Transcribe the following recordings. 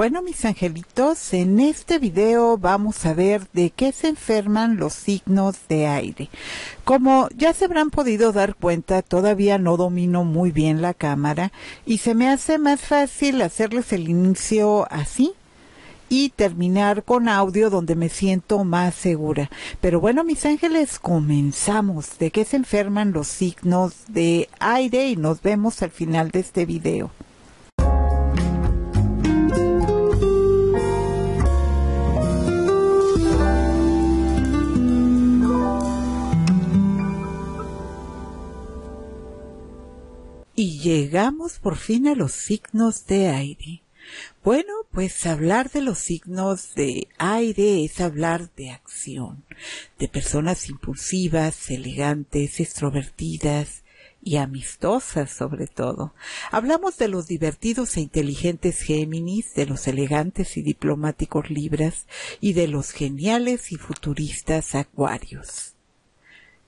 Bueno, mis angelitos, en este video vamos a ver de qué se enferman los signos de aire. Como ya se habrán podido dar cuenta, todavía no domino muy bien la cámara y se me hace más fácil hacerles el inicio así y terminar con audio donde me siento más segura. Pero bueno, mis ángeles, comenzamos de qué se enferman los signos de aire y nos vemos al final de este video. Y llegamos por fin a los signos de aire. Bueno, pues hablar de los signos de aire es hablar de acción, de personas impulsivas, elegantes, extrovertidas, y amistosas sobre todo. Hablamos de los divertidos e inteligentes Géminis, de los elegantes y diplomáticos Libras y de los geniales y futuristas Acuarios.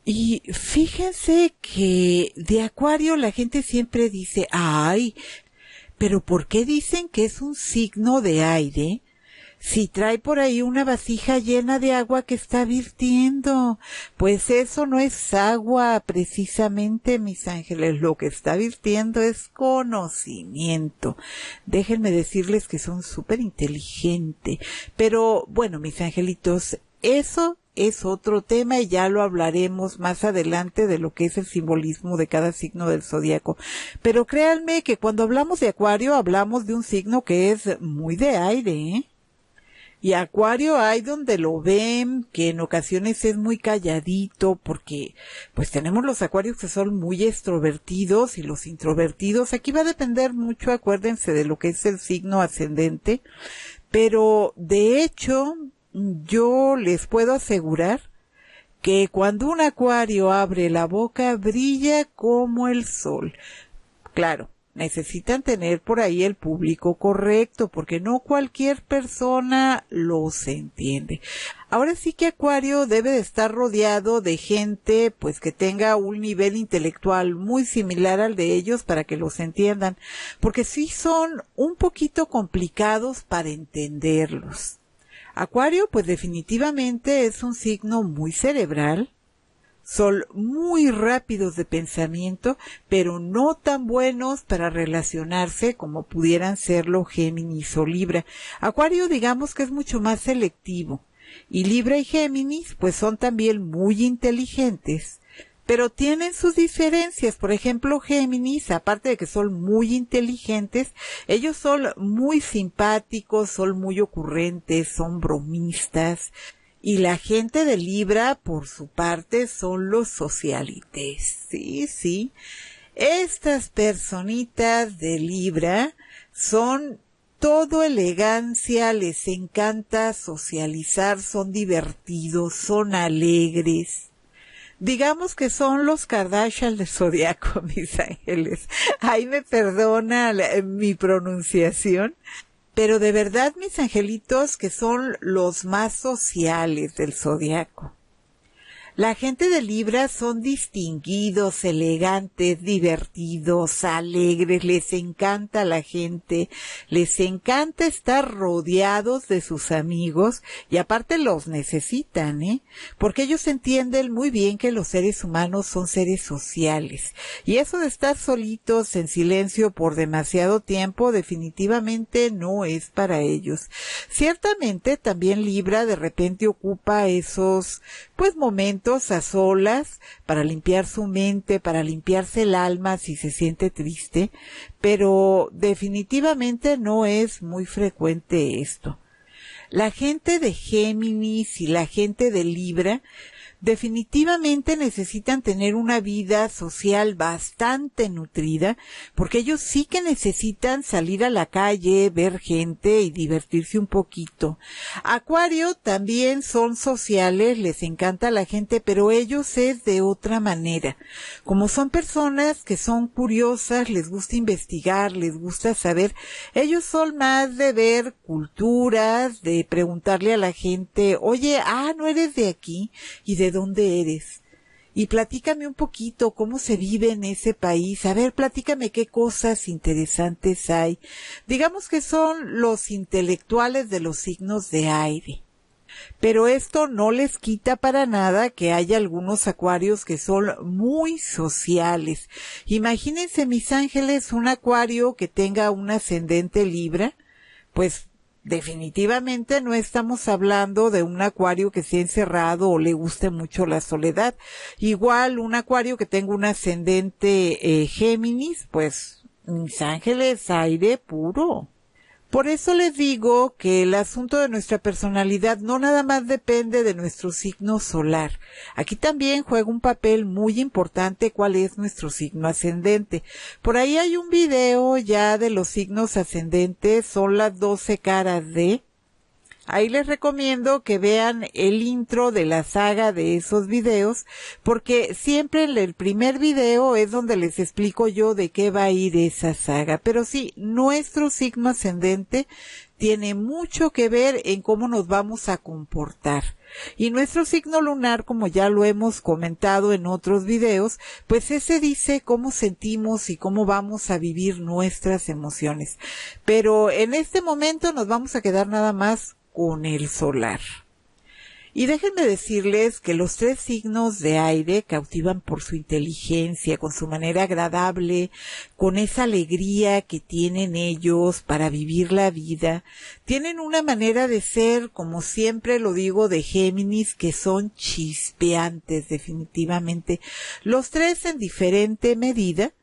Y fíjense que de Acuario la gente siempre dice, ay, pero ¿por qué dicen que es un signo de aire? Si trae por ahí una vasija llena de agua que está virtiendo, pues eso no es agua precisamente, mis ángeles, lo que está virtiendo es conocimiento. Déjenme decirles que son súper inteligentes, pero bueno, mis angelitos, eso es otro tema y ya lo hablaremos más adelante de lo que es el simbolismo de cada signo del zodiaco. Pero créanme que cuando hablamos de Acuario hablamos de un signo que es muy de aire, ¿eh? Y Acuario hay donde lo ven, que en ocasiones es muy calladito, porque pues tenemos los Acuarios que son muy extrovertidos y los introvertidos. Aquí va a depender mucho, acuérdense, de lo que es el signo ascendente. Pero de hecho, yo les puedo asegurar que cuando un acuario abre la boca brilla como el sol. Claro, necesitan tener por ahí el público correcto porque no cualquier persona los entiende. Ahora sí que Acuario debe de estar rodeado de gente pues que tenga un nivel intelectual muy similar al de ellos para que los entiendan, porque sí son un poquito complicados para entenderlos. Acuario, pues definitivamente es un signo muy cerebral, son muy rápidos de pensamiento, pero no tan buenos para relacionarse como pudieran serlo Géminis o Libra. Acuario digamos que es mucho más selectivo. Y Libra y Géminis pues son también muy inteligentes, pero tienen sus diferencias. Por ejemplo, Géminis, aparte de que son muy inteligentes, ellos son muy simpáticos, son muy ocurrentes, son bromistas. Y la gente de Libra, por su parte, son los socialites. Sí, sí. Estas personitas de Libra son todo elegancia, les encanta socializar, son divertidos, son alegres digamos que son los Kardashian del zodiaco, mis ángeles. Ahí me perdona eh, mi pronunciación, pero de verdad, mis angelitos, que son los más sociales del zodiaco. La gente de Libra son distinguidos, elegantes, divertidos, alegres, les encanta la gente, les encanta estar rodeados de sus amigos y aparte los necesitan, ¿eh? Porque ellos entienden muy bien que los seres humanos son seres sociales y eso de estar solitos en silencio por demasiado tiempo definitivamente no es para ellos. Ciertamente también Libra de repente ocupa esos pues momentos a solas para limpiar su mente, para limpiarse el alma si se siente triste, pero definitivamente no es muy frecuente esto. La gente de Géminis y la gente de Libra definitivamente necesitan tener una vida social bastante nutrida, porque ellos sí que necesitan salir a la calle, ver gente y divertirse un poquito. Acuario también son sociales, les encanta la gente, pero ellos es de otra manera. Como son personas que son curiosas, les gusta investigar, les gusta saber, ellos son más de ver culturas, de preguntarle a la gente, oye, ah, no eres de aquí, y de dónde eres y platícame un poquito cómo se vive en ese país. A ver, platícame qué cosas interesantes hay. Digamos que son los intelectuales de los signos de aire. Pero esto no les quita para nada que haya algunos acuarios que son muy sociales. Imagínense, mis ángeles, un acuario que tenga un ascendente libra, pues Definitivamente no estamos hablando de un acuario que esté encerrado o le guste mucho la soledad. Igual un acuario que tenga un ascendente eh, Géminis, pues mis ángeles, aire puro. Por eso les digo que el asunto de nuestra personalidad no nada más depende de nuestro signo solar. Aquí también juega un papel muy importante cuál es nuestro signo ascendente. Por ahí hay un video ya de los signos ascendentes, son las 12 caras de Ahí les recomiendo que vean el intro de la saga de esos videos, porque siempre en el primer video es donde les explico yo de qué va a ir esa saga. Pero sí, nuestro signo ascendente tiene mucho que ver en cómo nos vamos a comportar. Y nuestro signo lunar, como ya lo hemos comentado en otros videos, pues ese dice cómo sentimos y cómo vamos a vivir nuestras emociones. Pero en este momento nos vamos a quedar nada más con el solar. Y déjenme decirles que los tres signos de aire cautivan por su inteligencia, con su manera agradable, con esa alegría que tienen ellos para vivir la vida. Tienen una manera de ser, como siempre lo digo, de Géminis, que son chispeantes definitivamente. Los tres en diferente medida,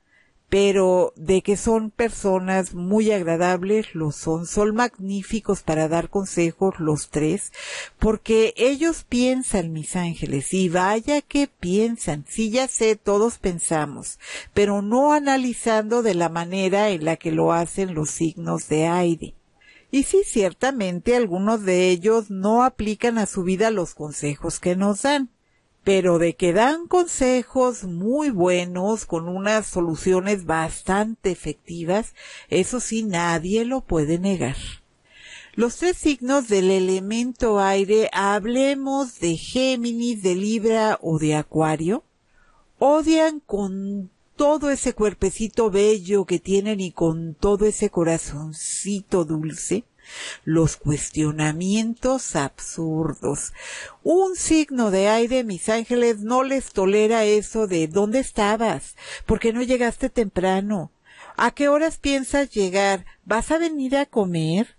pero de que son personas muy agradables, lo son, son magníficos para dar consejos los tres, porque ellos piensan, mis ángeles, y vaya que piensan, sí ya sé, todos pensamos, pero no analizando de la manera en la que lo hacen los signos de aire. Y sí, ciertamente algunos de ellos no aplican a su vida los consejos que nos dan, pero de que dan consejos muy buenos con unas soluciones bastante efectivas, eso sí nadie lo puede negar. Los tres signos del elemento aire, hablemos de Géminis, de Libra o de Acuario, odian con todo ese cuerpecito bello que tienen y con todo ese corazoncito dulce, los cuestionamientos absurdos. Un signo de aire, mis ángeles, no les tolera eso de ¿dónde estabas? ¿Por qué no llegaste temprano? ¿A qué horas piensas llegar? ¿Vas a venir a comer?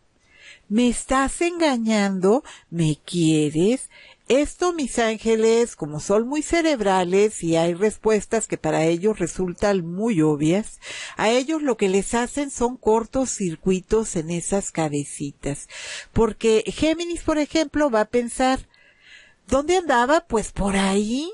¿Me estás engañando? ¿Me quieres? Esto, mis ángeles, como son muy cerebrales y hay respuestas que para ellos resultan muy obvias, a ellos lo que les hacen son cortos circuitos en esas cabecitas. Porque Géminis, por ejemplo, va a pensar, ¿dónde andaba? Pues por ahí,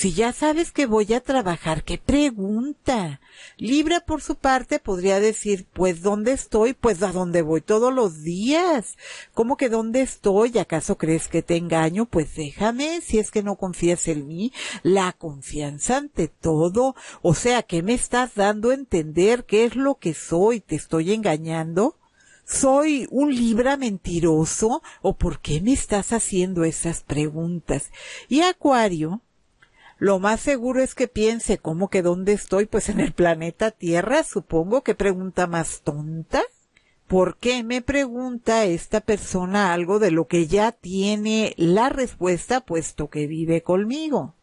si ya sabes que voy a trabajar, ¿qué pregunta? Libra, por su parte, podría decir, pues, ¿dónde estoy? Pues, ¿a dónde voy todos los días? ¿Cómo que dónde estoy? ¿Acaso crees que te engaño? Pues déjame, si es que no confías en mí, la confianza ante todo. O sea, ¿qué me estás dando a entender? ¿Qué es lo que soy? ¿Te estoy engañando? ¿Soy un libra mentiroso? ¿O por qué me estás haciendo esas preguntas? Y Acuario, lo más seguro es que piense, ¿cómo que dónde estoy? Pues en el planeta Tierra, supongo que pregunta más tonta. ¿Por qué me pregunta esta persona algo de lo que ya tiene la respuesta puesto que vive conmigo?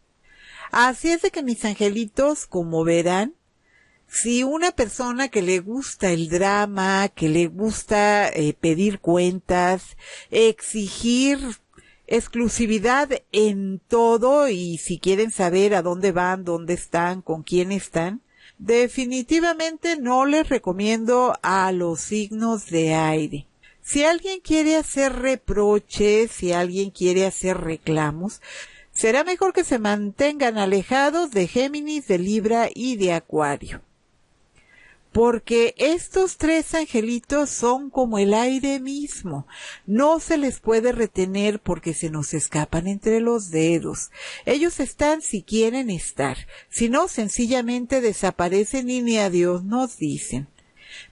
Así es de que mis angelitos, como verán, si una persona que le gusta el drama, que le gusta eh, pedir cuentas, exigir exclusividad en todo y si quieren saber a dónde van, dónde están, con quién están, definitivamente no les recomiendo a los signos de aire. Si alguien quiere hacer reproches, si alguien quiere hacer reclamos, será mejor que se mantengan alejados de Géminis, de Libra y de Acuario porque estos tres angelitos son como el aire mismo. No se les puede retener porque se nos escapan entre los dedos. Ellos están si quieren estar, si no sencillamente desaparecen y ni a Dios nos dicen.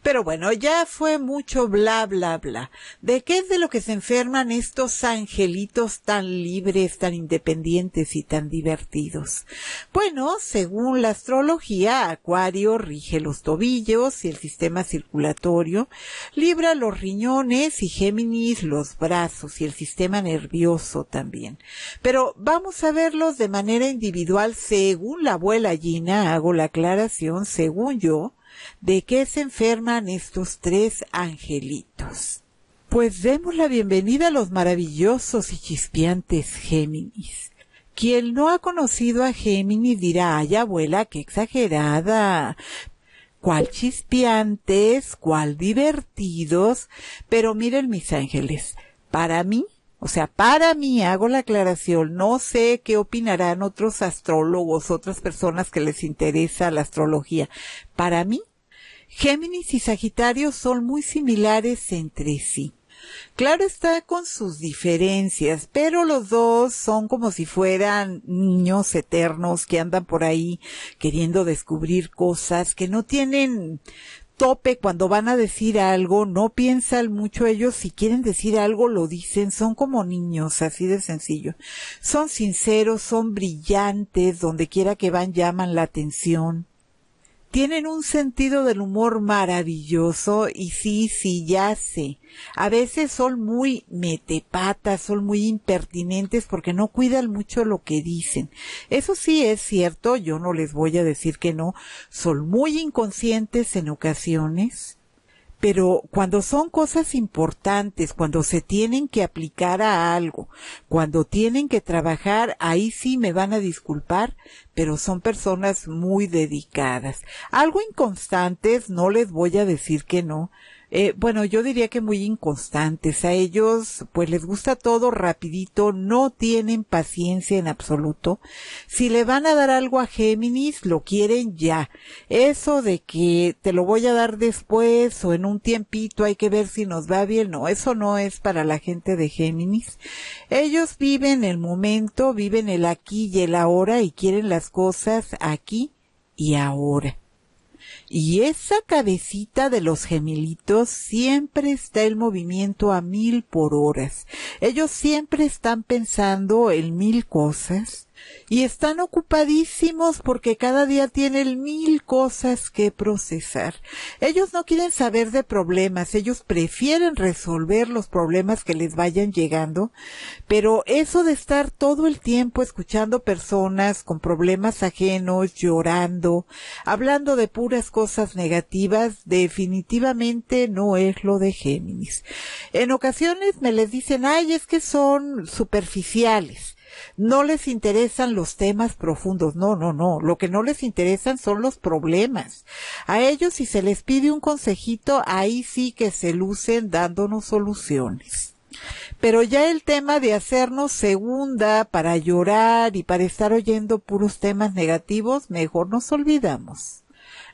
Pero bueno, ya fue mucho bla, bla, bla. ¿De qué es de lo que se enferman estos angelitos tan libres, tan independientes y tan divertidos? Bueno, según la astrología, Acuario rige los tobillos y el sistema circulatorio, Libra los riñones y Géminis los brazos y el sistema nervioso también. Pero vamos a verlos de manera individual según la abuela Gina, hago la aclaración, según yo, de qué se enferman estos tres angelitos. Pues demos la bienvenida a los maravillosos y chispeantes Géminis. Quien no ha conocido a Géminis dirá, ay abuela, qué exagerada. Cuál chispeantes, cuál divertidos. Pero miren mis ángeles, para mí o sea, para mí hago la aclaración, no sé qué opinarán otros astrólogos, otras personas que les interesa la astrología. Para mí, Géminis y Sagitario son muy similares entre sí. Claro está con sus diferencias, pero los dos son como si fueran niños eternos que andan por ahí queriendo descubrir cosas que no tienen tope cuando van a decir algo, no piensan mucho ellos, si quieren decir algo lo dicen, son como niños, así de sencillo. Son sinceros, son brillantes, donde quiera que van llaman la atención tienen un sentido del humor maravilloso y sí, sí, ya sé. A veces son muy metepatas, son muy impertinentes porque no cuidan mucho lo que dicen. Eso sí es cierto, yo no les voy a decir que no. Son muy inconscientes en ocasiones pero cuando son cosas importantes, cuando se tienen que aplicar a algo, cuando tienen que trabajar, ahí sí me van a disculpar, pero son personas muy dedicadas. Algo inconstantes, no les voy a decir que no, eh, bueno, yo diría que muy inconstantes. A ellos, pues les gusta todo rapidito, no tienen paciencia en absoluto. Si le van a dar algo a Géminis, lo quieren ya. Eso de que te lo voy a dar después o en un tiempito hay que ver si nos va bien, no, eso no es para la gente de Géminis. Ellos viven el momento, viven el aquí y el ahora y quieren las cosas aquí y ahora. Y esa cabecita de los gemelitos siempre está en movimiento a mil por horas. Ellos siempre están pensando en mil cosas y están ocupadísimos porque cada día tienen mil cosas que procesar. Ellos no quieren saber de problemas, ellos prefieren resolver los problemas que les vayan llegando, pero eso de estar todo el tiempo escuchando personas con problemas ajenos, llorando, hablando de puras cosas negativas, definitivamente no es lo de Géminis. En ocasiones me les dicen, ay, es que son superficiales. No les interesan los temas profundos, no, no, no. Lo que no les interesan son los problemas. A ellos si se les pide un consejito, ahí sí que se lucen dándonos soluciones. Pero ya el tema de hacernos segunda para llorar y para estar oyendo puros temas negativos, mejor nos olvidamos.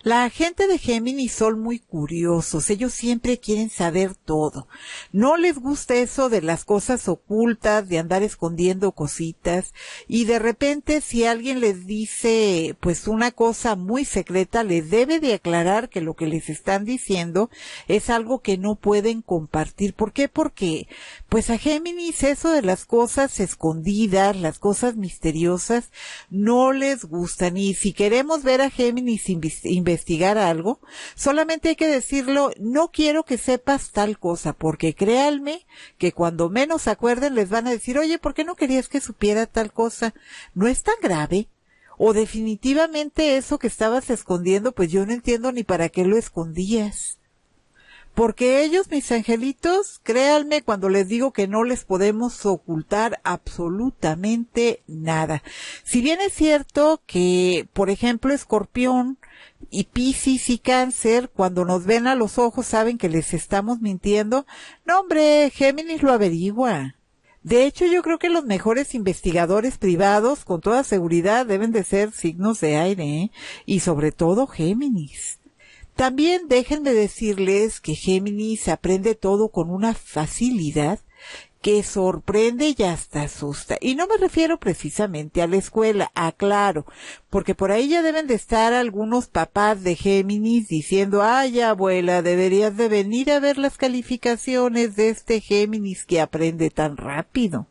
La gente de Géminis son muy curiosos, ellos siempre quieren saber todo. No les gusta eso de las cosas ocultas, de andar escondiendo cositas y de repente si alguien les dice pues una cosa muy secreta, les debe de aclarar que lo que les están diciendo es algo que no pueden compartir. ¿Por qué? Porque pues a Géminis eso de las cosas escondidas, las cosas misteriosas, no les gusta. Y si queremos ver a Géminis investigar algo, solamente hay que decirlo, no quiero que sepas tal cosa, porque créanme que cuando menos acuerden les van a decir, oye, ¿por qué no querías que supiera tal cosa? No es tan grave. O definitivamente eso que estabas escondiendo, pues yo no entiendo ni para qué lo escondías. Porque ellos, mis angelitos, créanme cuando les digo que no les podemos ocultar absolutamente nada. Si bien es cierto que, por ejemplo, Escorpión, y Piscis y Cáncer, cuando nos ven a los ojos, saben que les estamos mintiendo. No, hombre, Géminis lo averigua. De hecho, yo creo que los mejores investigadores privados, con toda seguridad, deben de ser signos de aire, ¿eh? y sobre todo Géminis. También de decirles que Géminis aprende todo con una facilidad que sorprende y hasta asusta. Y no me refiero precisamente a la escuela, aclaro, ah, porque por ahí ya deben de estar algunos papás de Géminis diciendo, ay abuela, deberías de venir a ver las calificaciones de este Géminis que aprende tan rápido.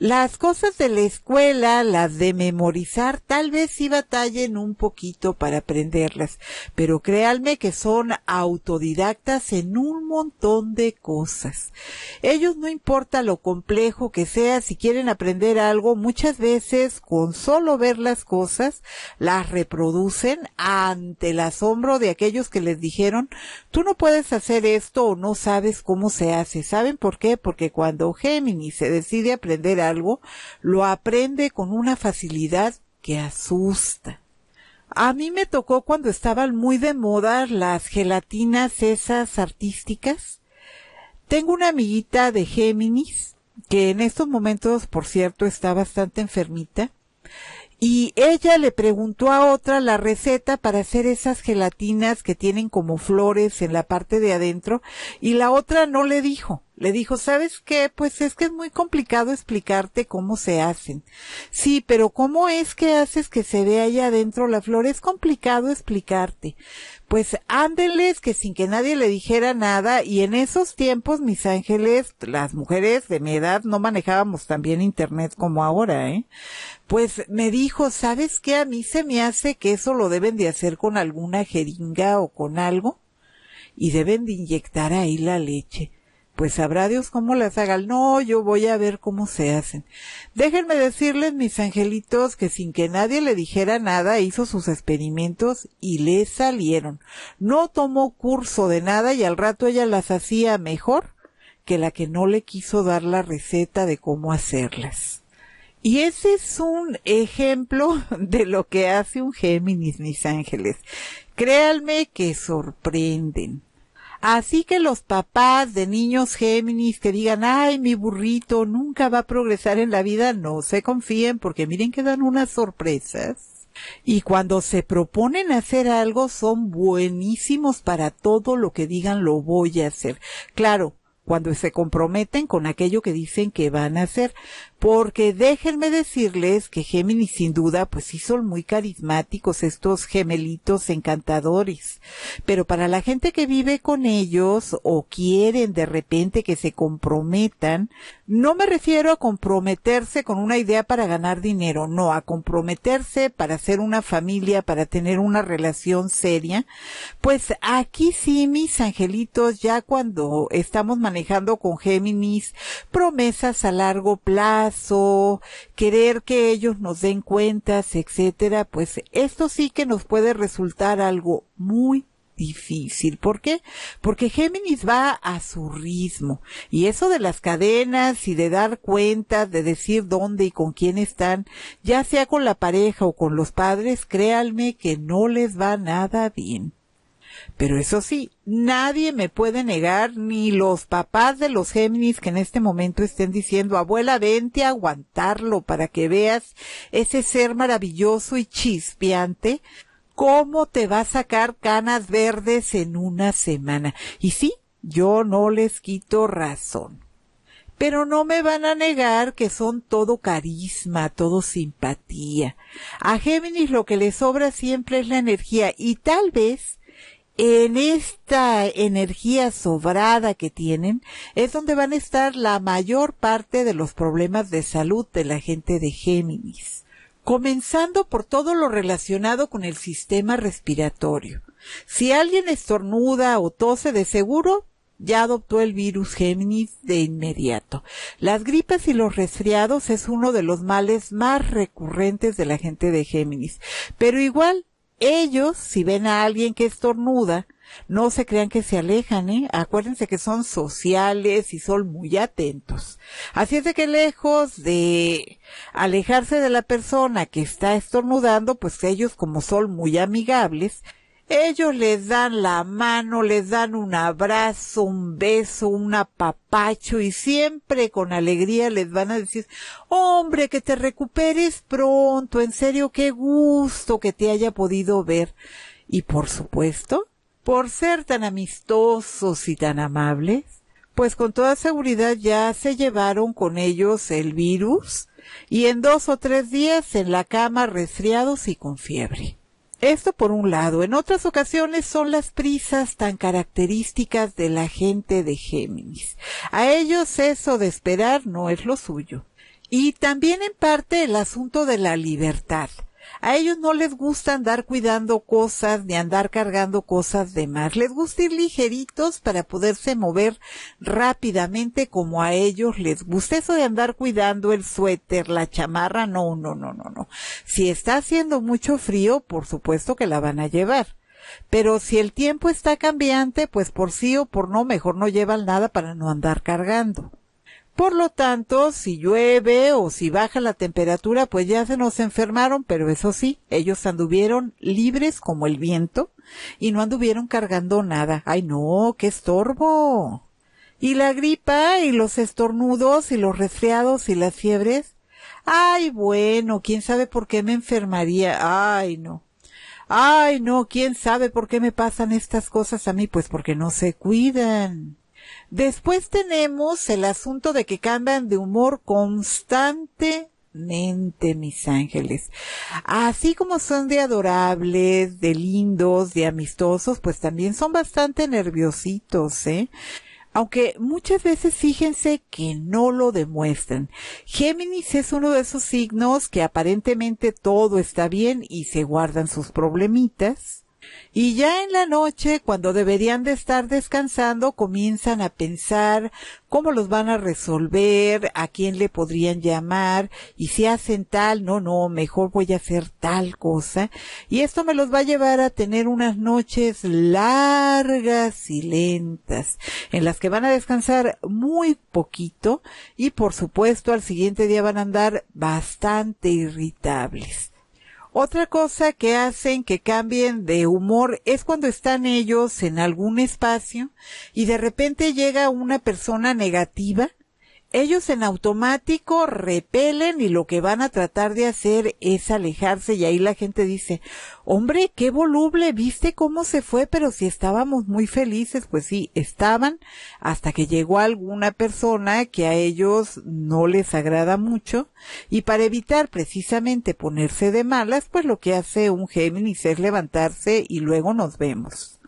Las cosas de la escuela, las de memorizar, tal vez sí batallen un poquito para aprenderlas, pero créanme que son autodidactas en un montón de cosas. Ellos no importa lo complejo que sea, si quieren aprender algo, muchas veces con solo ver las cosas, las reproducen ante el asombro de aquellos que les dijeron, tú no puedes hacer esto o no sabes cómo se hace. ¿Saben por qué? Porque cuando Géminis se decide aprender algo, algo, lo aprende con una facilidad que asusta. A mí me tocó cuando estaban muy de moda las gelatinas esas artísticas. Tengo una amiguita de Géminis, que en estos momentos, por cierto, está bastante enfermita, y ella le preguntó a otra la receta para hacer esas gelatinas que tienen como flores en la parte de adentro, y la otra no le dijo. Le dijo, ¿sabes qué? Pues es que es muy complicado explicarte cómo se hacen. Sí, pero ¿cómo es que haces que se vea allá adentro la flor? Es complicado explicarte. Pues ándenles que sin que nadie le dijera nada y en esos tiempos, mis ángeles, las mujeres de mi edad no manejábamos tan bien internet como ahora, ¿eh? Pues me dijo, ¿sabes qué? A mí se me hace que eso lo deben de hacer con alguna jeringa o con algo y deben de inyectar ahí la leche pues sabrá Dios cómo las haga. No, yo voy a ver cómo se hacen. Déjenme decirles, mis angelitos, que sin que nadie le dijera nada, hizo sus experimentos y le salieron. No tomó curso de nada y al rato ella las hacía mejor que la que no le quiso dar la receta de cómo hacerlas. Y ese es un ejemplo de lo que hace un Géminis, mis ángeles. Créanme que sorprenden. Así que los papás de niños Géminis que digan, ay, mi burrito nunca va a progresar en la vida, no se confíen porque miren que dan unas sorpresas. Y cuando se proponen hacer algo son buenísimos para todo lo que digan lo voy a hacer. Claro, cuando se comprometen con aquello que dicen que van a hacer porque déjenme decirles que Géminis sin duda, pues sí son muy carismáticos estos gemelitos encantadores, pero para la gente que vive con ellos o quieren de repente que se comprometan, no me refiero a comprometerse con una idea para ganar dinero, no, a comprometerse para hacer una familia, para tener una relación seria, pues aquí sí, mis angelitos, ya cuando estamos manejando con Géminis promesas a largo plazo, querer que ellos nos den cuentas, etcétera, pues esto sí que nos puede resultar algo muy difícil. ¿Por qué? Porque Géminis va a su ritmo. Y eso de las cadenas y de dar cuenta, de decir dónde y con quién están, ya sea con la pareja o con los padres, créanme que no les va nada bien. Pero eso sí, nadie me puede negar, ni los papás de los Géminis que en este momento estén diciendo, abuela, vente a aguantarlo para que veas ese ser maravilloso y chispeante, cómo te va a sacar canas verdes en una semana. Y sí, yo no les quito razón pero no me van a negar que son todo carisma, todo simpatía. A Géminis lo que le sobra siempre es la energía y tal vez en esta energía sobrada que tienen es donde van a estar la mayor parte de los problemas de salud de la gente de Géminis, comenzando por todo lo relacionado con el sistema respiratorio. Si alguien estornuda o tose de seguro, ya adoptó el virus Géminis de inmediato. Las gripas y los resfriados es uno de los males más recurrentes de la gente de Géminis, pero igual ellos, si ven a alguien que estornuda, no se crean que se alejan, ¿eh? Acuérdense que son sociales y son muy atentos. Así es de que lejos de alejarse de la persona que está estornudando, pues ellos como son muy amigables, ellos les dan la mano, les dan un abrazo, un beso, un apapacho y siempre con alegría les van a decir, hombre, que te recuperes pronto, en serio, qué gusto que te haya podido ver. Y por supuesto, por ser tan amistosos y tan amables, pues con toda seguridad ya se llevaron con ellos el virus y en dos o tres días en la cama resfriados y con fiebre. Esto por un lado. En otras ocasiones son las prisas tan características de la gente de Géminis. A ellos eso de esperar no es lo suyo. Y también en parte el asunto de la libertad. A ellos no les gusta andar cuidando cosas ni andar cargando cosas de más. Les gusta ir ligeritos para poderse mover rápidamente como a ellos les gusta. Eso de andar cuidando el suéter, la chamarra, no, no, no, no, no. Si está haciendo mucho frío, por supuesto que la van a llevar. Pero si el tiempo está cambiante, pues por sí o por no, mejor no llevan nada para no andar cargando. Por lo tanto, si llueve o si baja la temperatura, pues ya se nos enfermaron, pero eso sí, ellos anduvieron libres como el viento y no anduvieron cargando nada. Ay, no, qué estorbo. Y la gripa y los estornudos y los resfriados y las fiebres. Ay, bueno, quién sabe por qué me enfermaría. Ay, no. Ay, no, quién sabe por qué me pasan estas cosas a mí, pues porque no se cuidan. Después tenemos el asunto de que cambian de humor constantemente, mis ángeles. Así como son de adorables, de lindos, de amistosos, pues también son bastante nerviositos, ¿eh? Aunque muchas veces fíjense que no lo demuestran. Géminis es uno de esos signos que aparentemente todo está bien y se guardan sus problemitas. Y ya en la noche, cuando deberían de estar descansando, comienzan a pensar cómo los van a resolver, a quién le podrían llamar, y si hacen tal, no, no, mejor voy a hacer tal cosa. Y esto me los va a llevar a tener unas noches largas y lentas, en las que van a descansar muy poquito y por supuesto al siguiente día van a andar bastante irritables. Otra cosa que hacen que cambien de humor es cuando están ellos en algún espacio y de repente llega una persona negativa ellos en automático repelen y lo que van a tratar de hacer es alejarse y ahí la gente dice, hombre, qué voluble, viste cómo se fue, pero si estábamos muy felices, pues sí, estaban hasta que llegó alguna persona que a ellos no les agrada mucho y para evitar precisamente ponerse de malas, pues lo que hace un Géminis es levantarse y luego nos vemos.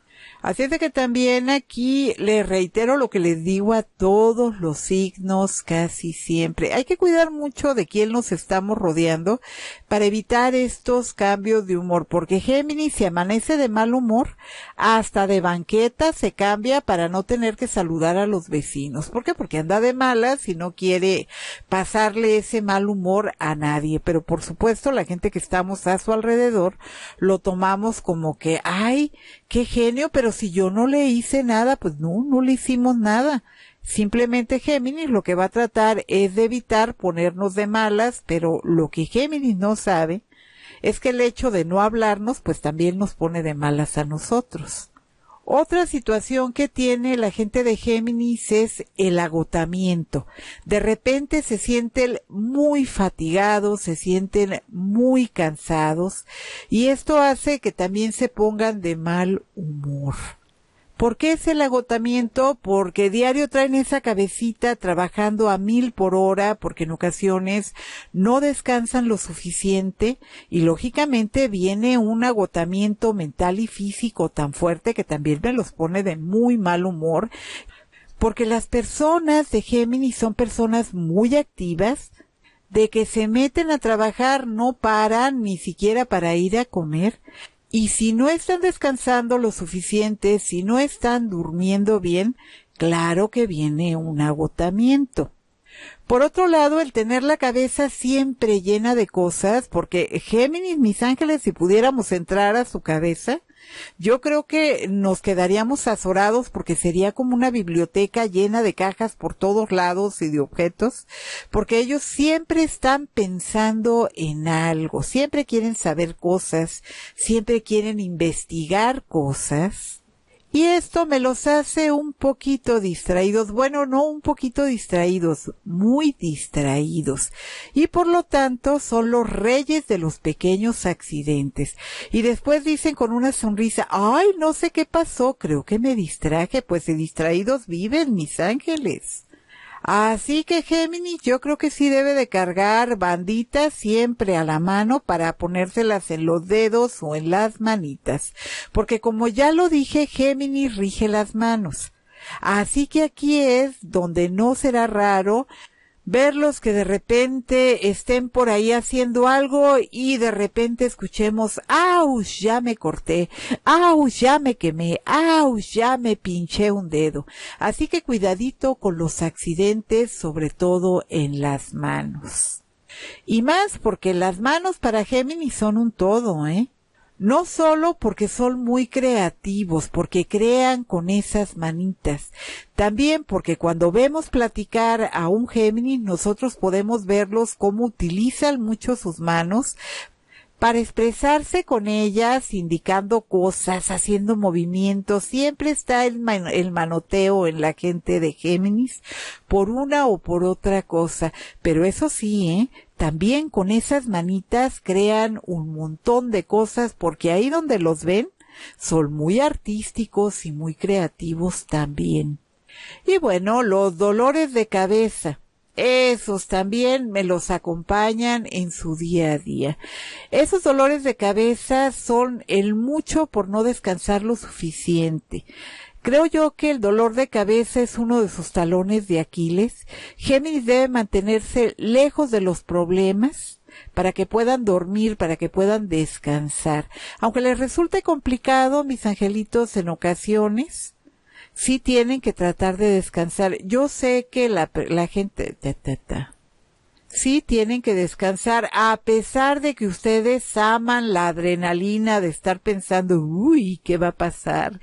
Así es de que también aquí les reitero lo que les digo a todos los signos casi siempre. Hay que cuidar mucho de quién nos estamos rodeando para evitar estos cambios de humor, porque Géminis se amanece de mal humor, hasta de banqueta se cambia para no tener que saludar a los vecinos. ¿Por qué? Porque anda de malas y no quiere pasarle ese mal humor a nadie. Pero por supuesto la gente que estamos a su alrededor lo tomamos como que, hay qué genio, pero si yo no le hice nada, pues no, no le hicimos nada. Simplemente Géminis lo que va a tratar es de evitar ponernos de malas, pero lo que Géminis no sabe es que el hecho de no hablarnos, pues también nos pone de malas a nosotros. Otra situación que tiene la gente de Géminis es el agotamiento. De repente se sienten muy fatigados, se sienten muy cansados y esto hace que también se pongan de mal humor. ¿Por qué es el agotamiento? Porque diario traen esa cabecita trabajando a mil por hora, porque en ocasiones no descansan lo suficiente y lógicamente viene un agotamiento mental y físico tan fuerte que también me los pone de muy mal humor. Porque las personas de Géminis son personas muy activas, de que se meten a trabajar no paran ni siquiera para ir a comer y si no están descansando lo suficiente, si no están durmiendo bien, claro que viene un agotamiento. Por otro lado, el tener la cabeza siempre llena de cosas, porque Géminis, mis ángeles, si pudiéramos entrar a su cabeza, yo creo que nos quedaríamos azorados porque sería como una biblioteca llena de cajas por todos lados y de objetos, porque ellos siempre están pensando en algo, siempre quieren saber cosas, siempre quieren investigar cosas y esto me los hace un poquito distraídos, bueno, no un poquito distraídos, muy distraídos. Y por lo tanto son los reyes de los pequeños accidentes. Y después dicen con una sonrisa, ay, no sé qué pasó, creo que me distraje, pues de distraídos viven mis ángeles. Así que Géminis, yo creo que sí debe de cargar banditas siempre a la mano para ponérselas en los dedos o en las manitas. Porque como ya lo dije, Géminis rige las manos. Así que aquí es donde no será raro verlos que de repente estén por ahí haciendo algo y de repente escuchemos, ¡Aus, Ya me corté, ¡Aus, Ya me quemé, ¡Aus, Ya me pinché un dedo. Así que cuidadito con los accidentes, sobre todo en las manos. Y más porque las manos para Géminis son un todo, ¿eh? No solo porque son muy creativos, porque crean con esas manitas, también porque cuando vemos platicar a un Géminis, nosotros podemos verlos cómo utilizan mucho sus manos para expresarse con ellas, indicando cosas, haciendo movimientos. Siempre está el, manoteo en la gente de Géminis por una o por otra cosa. Pero eso sí, ¿eh? También con esas manitas crean un montón de cosas porque ahí donde los ven son muy artísticos y muy creativos también. Y bueno, los dolores de cabeza esos también me los acompañan en su día a día. Esos dolores de cabeza son el mucho por no descansar lo suficiente. Creo yo que el dolor de cabeza es uno de sus talones de Aquiles. Géminis debe mantenerse lejos de los problemas para que puedan dormir, para que puedan descansar. Aunque les resulte complicado, mis angelitos, en ocasiones, sí tienen que tratar de descansar. Yo sé que la, la gente... Ta, sí tienen que descansar, a pesar de que ustedes aman la adrenalina de estar pensando, uy, ¿qué va a pasar?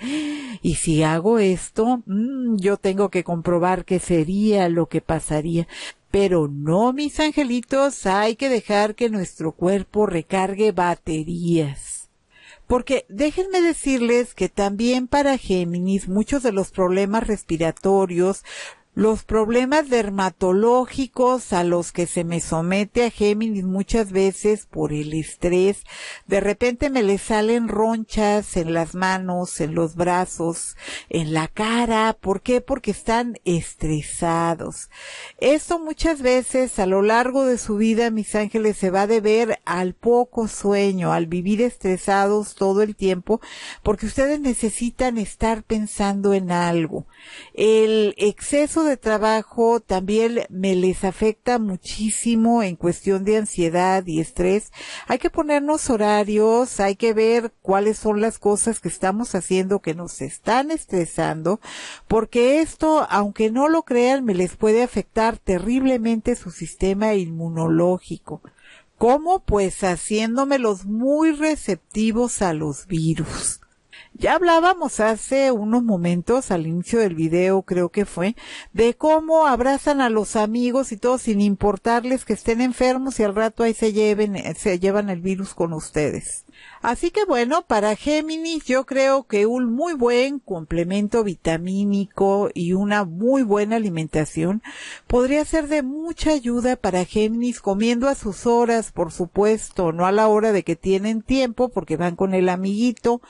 Y si hago esto, mm, yo tengo que comprobar qué sería lo que pasaría. Pero no, mis angelitos, hay que dejar que nuestro cuerpo recargue baterías. Porque déjenme decirles que también para Géminis muchos de los problemas respiratorios los problemas dermatológicos a los que se me somete a Géminis muchas veces por el estrés, de repente me le salen ronchas en las manos, en los brazos, en la cara. ¿Por qué? Porque están estresados. Esto muchas veces a lo largo de su vida, mis ángeles, se va a deber al poco sueño, al vivir estresados todo el tiempo, porque ustedes necesitan estar pensando en algo. El exceso de trabajo también me les afecta muchísimo en cuestión de ansiedad y estrés. Hay que ponernos horarios, hay que ver cuáles son las cosas que estamos haciendo que nos están estresando, porque esto, aunque no lo crean, me les puede afectar terriblemente su sistema inmunológico. ¿Cómo? Pues haciéndomelos muy receptivos a los virus. Ya hablábamos hace unos momentos, al inicio del video creo que fue, de cómo abrazan a los amigos y todo sin importarles que estén enfermos y al rato ahí se lleven, eh, se llevan el virus con ustedes. Así que bueno, para Géminis yo creo que un muy buen complemento vitamínico y una muy buena alimentación podría ser de mucha ayuda para Géminis comiendo a sus horas, por supuesto, no a la hora de que tienen tiempo porque van con el amiguito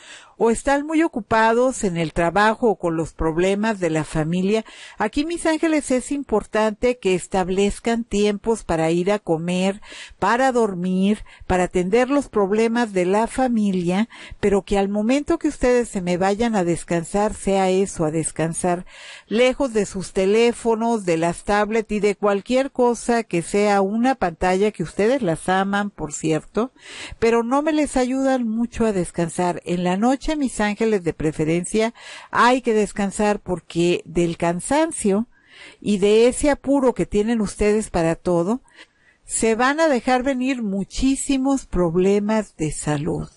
o están muy ocupados en el trabajo o con los problemas de la familia. Aquí, mis ángeles, es importante que establezcan tiempos para ir a comer, para dormir, para atender los problemas de familia, pero que al momento que ustedes se me vayan a descansar, sea eso, a descansar, lejos de sus teléfonos, de las tablets y de cualquier cosa que sea una pantalla que ustedes las aman, por cierto, pero no me les ayudan mucho a descansar. En la noche, mis ángeles, de preferencia, hay que descansar porque del cansancio, y de ese apuro que tienen ustedes para todo, se van a dejar venir muchísimos problemas de salud.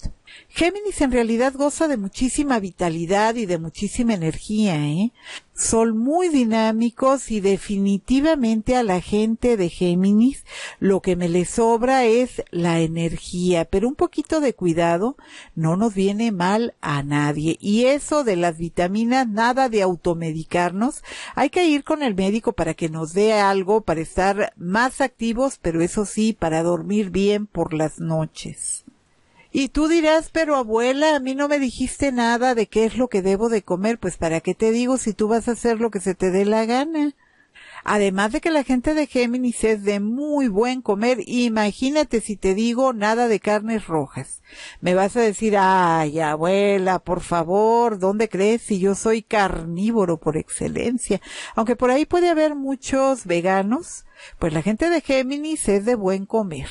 Géminis en realidad goza de muchísima vitalidad y de muchísima energía, ¿eh? Son muy dinámicos y definitivamente a la gente de Géminis lo que me le sobra es la energía, pero un poquito de cuidado no nos viene mal a nadie. Y eso de las vitaminas, nada de automedicarnos, hay que ir con el médico para que nos dé algo, para estar más activos, pero eso sí, para dormir bien por las noches. Y tú dirás, pero abuela, a mí no me dijiste nada de qué es lo que debo de comer, pues para qué te digo si tú vas a hacer lo que se te dé la gana. Además de que la gente de Géminis es de muy buen comer, imagínate si te digo nada de carnes rojas. Me vas a decir, ay, abuela, por favor, ¿dónde crees si yo soy carnívoro por excelencia? Aunque por ahí puede haber muchos veganos, pues la gente de Géminis es de buen comer.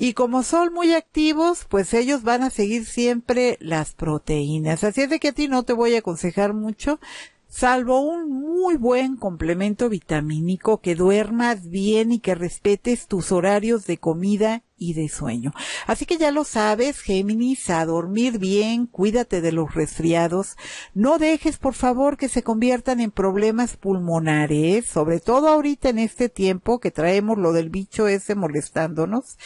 Y como son muy activos, pues ellos van a seguir siempre las proteínas. Así es de que a ti no te voy a aconsejar mucho, salvo un muy buen complemento vitamínico que duermas bien y que respetes tus horarios de comida y de sueño. Así que ya lo sabes, Géminis, a dormir bien, cuídate de los resfriados, no dejes por favor que se conviertan en problemas pulmonares, sobre todo ahorita en este tiempo que traemos lo del bicho ese molestándonos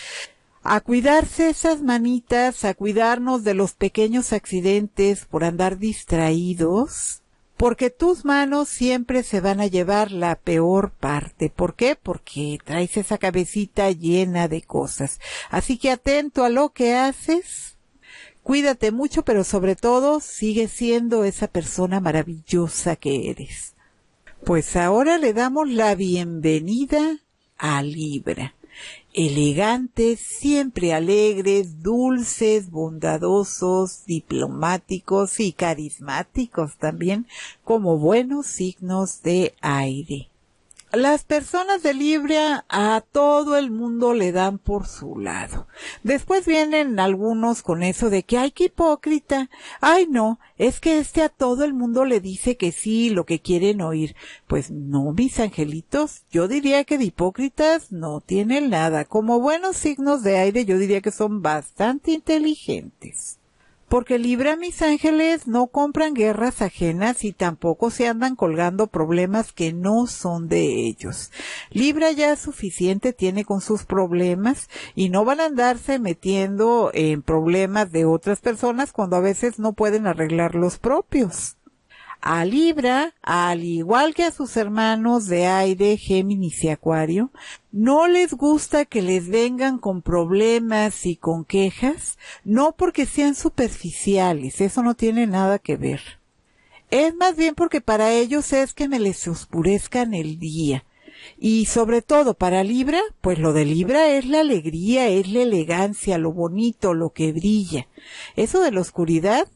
a cuidarse esas manitas, a cuidarnos de los pequeños accidentes por andar distraídos, porque tus manos siempre se van a llevar la peor parte. ¿Por qué? Porque traes esa cabecita llena de cosas. Así que atento a lo que haces. Cuídate mucho, pero sobre todo sigue siendo esa persona maravillosa que eres. Pues ahora le damos la bienvenida a Libra elegantes, siempre alegres, dulces, bondadosos, diplomáticos y carismáticos también como buenos signos de aire las personas de Libria a todo el mundo le dan por su lado. Después vienen algunos con eso de que, hay qué hipócrita. Ay, no, es que este a todo el mundo le dice que sí, lo que quieren oír. Pues no, mis angelitos, yo diría que de hipócritas no tienen nada. Como buenos signos de aire, yo diría que son bastante inteligentes porque Libra, mis ángeles no compran guerras ajenas y tampoco se andan colgando problemas que no son de ellos. Libra ya suficiente tiene con sus problemas y no van a andarse metiendo en problemas de otras personas cuando a veces no pueden arreglar los propios a Libra, al igual que a sus hermanos de aire, Géminis y Acuario, no les gusta que les vengan con problemas y con quejas, no porque sean superficiales, eso no tiene nada que ver. Es más bien porque para ellos es que me les oscurezcan el día. Y sobre todo para Libra, pues lo de Libra es la alegría, es la elegancia, lo bonito, lo que brilla. Eso de la oscuridad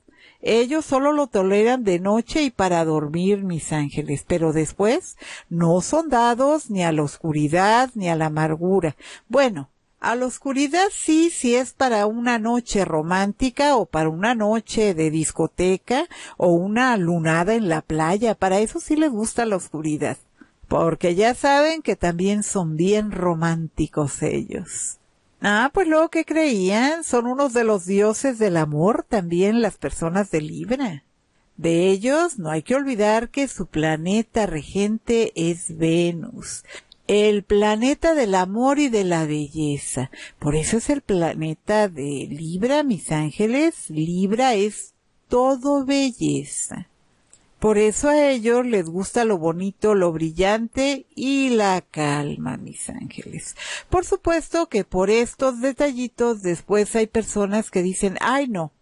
ellos solo lo toleran de noche y para dormir, mis ángeles, pero después no son dados ni a la oscuridad ni a la amargura. Bueno, a la oscuridad sí, si es para una noche romántica o para una noche de discoteca o una lunada en la playa, para eso sí les gusta la oscuridad, porque ya saben que también son bien románticos ellos. Ah, pues lo que creían, son unos de los dioses del amor también las personas de Libra. De ellos no hay que olvidar que su planeta regente es Venus, el planeta del amor y de la belleza. Por eso es el planeta de Libra, mis ángeles. Libra es todo belleza. Por eso a ellos les gusta lo bonito, lo brillante y la calma, mis ángeles. Por supuesto que por estos detallitos después hay personas que dicen, ay no,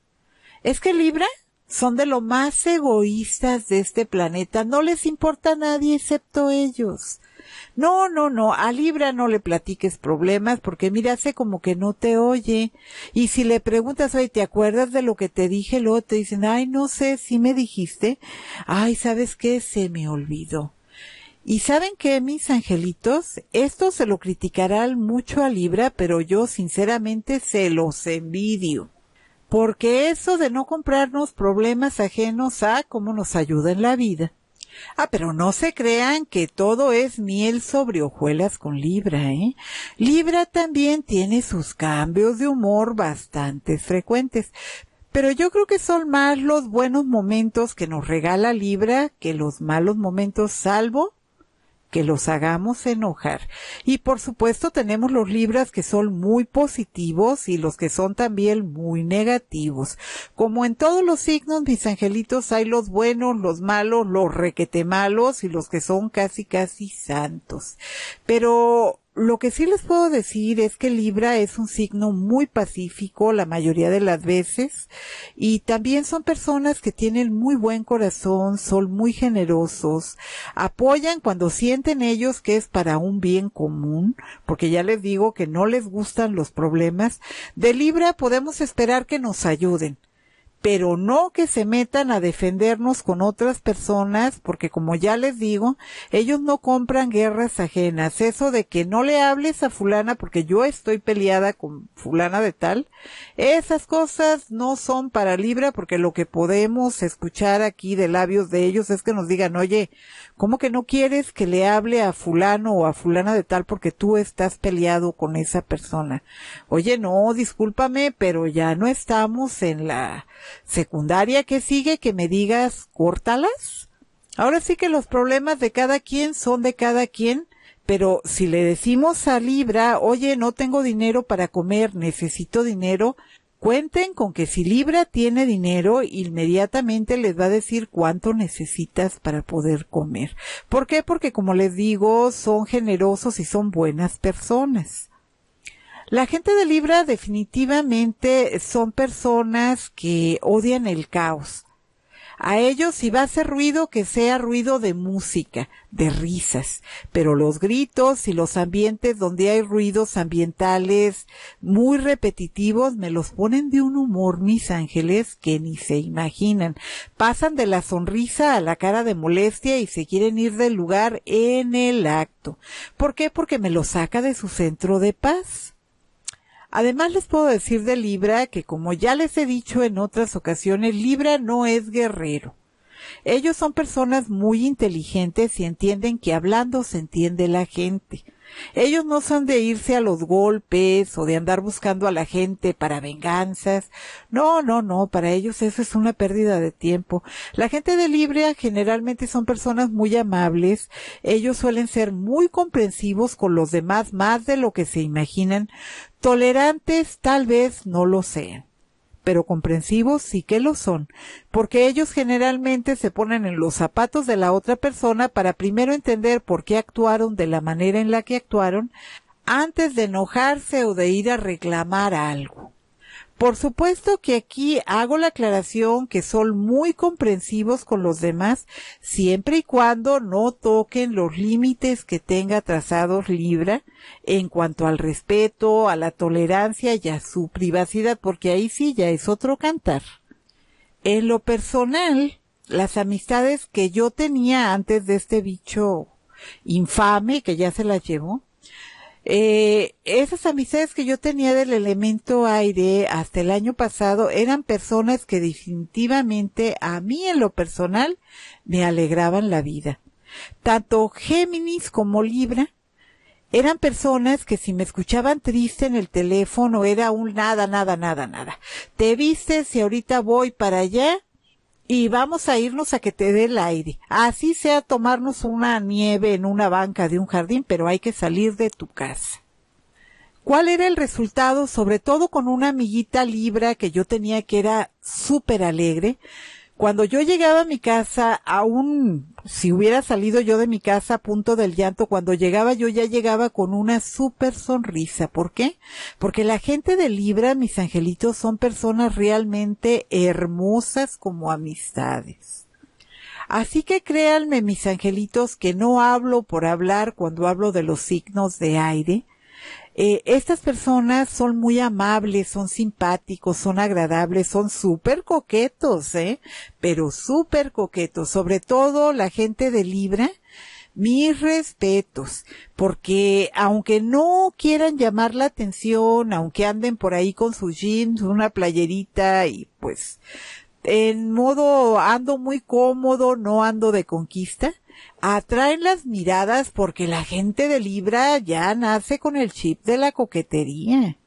es que Libra son de lo más egoístas de este planeta, no les importa a nadie excepto ellos. No, no, no, a Libra no le platiques problemas porque mira, hace como que no te oye. Y si le preguntas, oye, ¿te acuerdas de lo que te dije? Luego te dicen, ay, no sé, si me dijiste. Ay, ¿sabes qué? Se me olvidó. Y saben que mis angelitos, esto se lo criticarán mucho a Libra, pero yo sinceramente se los envidio. Porque eso de no comprarnos problemas ajenos a cómo nos ayuda en la vida. Ah, pero no se crean que todo es miel sobre hojuelas con Libra, ¿eh? Libra también tiene sus cambios de humor bastante frecuentes, pero yo creo que son más los buenos momentos que nos regala Libra que los malos momentos, salvo que los hagamos enojar. Y por supuesto tenemos los libras que son muy positivos y los que son también muy negativos. Como en todos los signos, mis angelitos, hay los buenos, los malos, los requete malos y los que son casi casi santos. Pero lo que sí les puedo decir es que Libra es un signo muy pacífico la mayoría de las veces y también son personas que tienen muy buen corazón, son muy generosos, apoyan cuando sienten ellos que es para un bien común, porque ya les digo que no les gustan los problemas. De Libra podemos esperar que nos ayuden pero no que se metan a defendernos con otras personas, porque como ya les digo, ellos no compran guerras ajenas. Eso de que no le hables a fulana porque yo estoy peleada con fulana de tal, esas cosas no son para Libra porque lo que podemos escuchar aquí de labios de ellos es que nos digan, oye, ¿cómo que no quieres que le hable a fulano o a fulana de tal porque tú estás peleado con esa persona? Oye, no, discúlpame, pero ya no estamos en la secundaria que sigue que me digas córtalas. Ahora sí que los problemas de cada quien son de cada quien, pero si le decimos a Libra, oye, no tengo dinero para comer, necesito dinero, cuenten con que si Libra tiene dinero, inmediatamente les va a decir cuánto necesitas para poder comer. ¿Por qué? Porque como les digo, son generosos y son buenas personas. La gente de Libra definitivamente son personas que odian el caos. A ellos si va a hacer ruido, que sea ruido de música, de risas, pero los gritos y los ambientes donde hay ruidos ambientales muy repetitivos me los ponen de un humor, mis ángeles, que ni se imaginan. Pasan de la sonrisa a la cara de molestia y se quieren ir del lugar en el acto. ¿Por qué? Porque me lo saca de su centro de paz. Además les puedo decir de Libra que como ya les he dicho en otras ocasiones, Libra no es guerrero. Ellos son personas muy inteligentes y entienden que hablando se entiende la gente. Ellos no son de irse a los golpes o de andar buscando a la gente para venganzas. No, no, no, para ellos eso es una pérdida de tiempo. La gente de Libra generalmente son personas muy amables. Ellos suelen ser muy comprensivos con los demás, más de lo que se imaginan. Tolerantes tal vez no lo sean, pero comprensivos sí que lo son, porque ellos generalmente se ponen en los zapatos de la otra persona para primero entender por qué actuaron de la manera en la que actuaron, antes de enojarse o de ir a reclamar algo. Por supuesto que aquí hago la aclaración que son muy comprensivos con los demás siempre y cuando no toquen los límites que tenga trazados Libra en cuanto al respeto, a la tolerancia y a su privacidad, porque ahí sí ya es otro cantar. En lo personal, las amistades que yo tenía antes de este bicho infame que ya se las llevó, eh, esas amistades que yo tenía del elemento aire hasta el año pasado eran personas que definitivamente a mí en lo personal me alegraban la vida. Tanto Géminis como Libra eran personas que si me escuchaban triste en el teléfono era un nada, nada, nada, nada. Te viste si ahorita voy para allá y vamos a irnos a que te dé el aire. Así sea tomarnos una nieve en una banca de un jardín, pero hay que salir de tu casa. ¿Cuál era el resultado? Sobre todo con una amiguita libra que yo tenía que era súper alegre. Cuando yo llegaba a mi casa, aún si hubiera salido yo de mi casa a punto del llanto, cuando llegaba yo ya llegaba con una súper sonrisa. ¿Por qué? Porque la gente de Libra, mis angelitos, son personas realmente hermosas como amistades. Así que créanme, mis angelitos, que no hablo por hablar cuando hablo de los signos de aire, eh, estas personas son muy amables, son simpáticos, son agradables, son súper coquetos, ¿eh? Pero súper coquetos. Sobre todo la gente de Libra, mis respetos, porque aunque no quieran llamar la atención, aunque anden por ahí con sus jeans, una playerita y pues en modo ando muy cómodo, no ando de conquista, atraen las miradas porque la gente de Libra ya nace con el chip de la coquetería.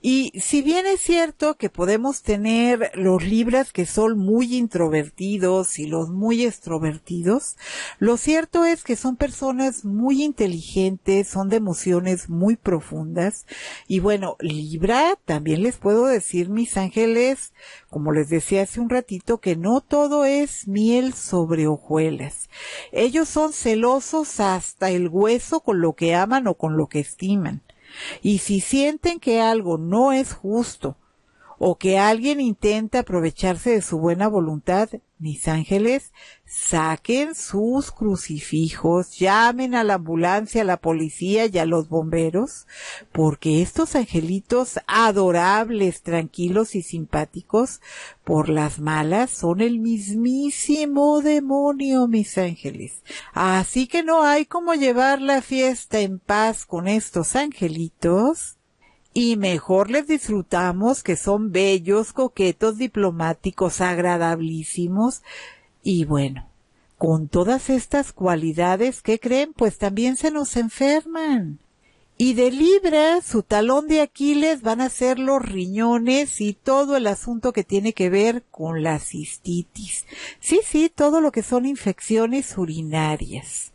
Y si bien es cierto que podemos tener los libras que son muy introvertidos y los muy extrovertidos, lo cierto es que son personas muy inteligentes, son de emociones muy profundas. Y bueno, libra, también les puedo decir, mis ángeles, como les decía hace un ratito, que no todo es miel sobre hojuelas. Ellos son celosos hasta el hueso con lo que aman o con lo que estiman. Y si sienten que algo no es justo o que alguien intenta aprovecharse de su buena voluntad, mis ángeles, saquen sus crucifijos, llamen a la ambulancia, a la policía y a los bomberos, porque estos angelitos adorables, tranquilos y simpáticos, por las malas, son el mismísimo demonio, mis ángeles. Así que no hay como llevar la fiesta en paz con estos angelitos y mejor les disfrutamos que son bellos, coquetos, diplomáticos, agradabilísimos y bueno, con todas estas cualidades que creen, pues también se nos enferman. Y de Libra, su talón de Aquiles van a ser los riñones y todo el asunto que tiene que ver con la cistitis. Sí, sí, todo lo que son infecciones urinarias.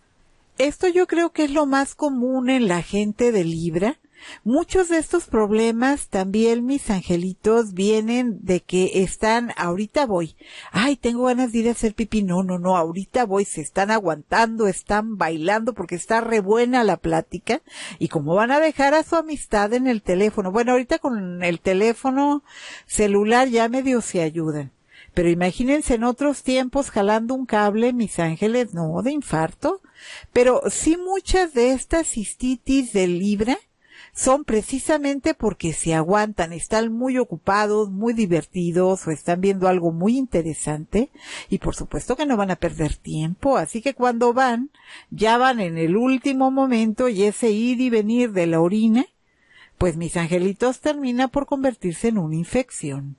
Esto yo creo que es lo más común en la gente de Libra, Muchos de estos problemas también, mis angelitos, vienen de que están, ahorita voy, ay, tengo ganas de ir a hacer pipí, no, no, no, ahorita voy, se están aguantando, están bailando porque está re buena la plática y como van a dejar a su amistad en el teléfono, bueno, ahorita con el teléfono celular ya medio se ayudan. Pero imagínense en otros tiempos jalando un cable, mis ángeles, no, de infarto. Pero sí muchas de estas cistitis de Libra son precisamente porque se aguantan, están muy ocupados, muy divertidos o están viendo algo muy interesante y por supuesto que no van a perder tiempo. Así que cuando van, ya van en el último momento y ese ir y venir de la orina, pues mis angelitos termina por convertirse en una infección.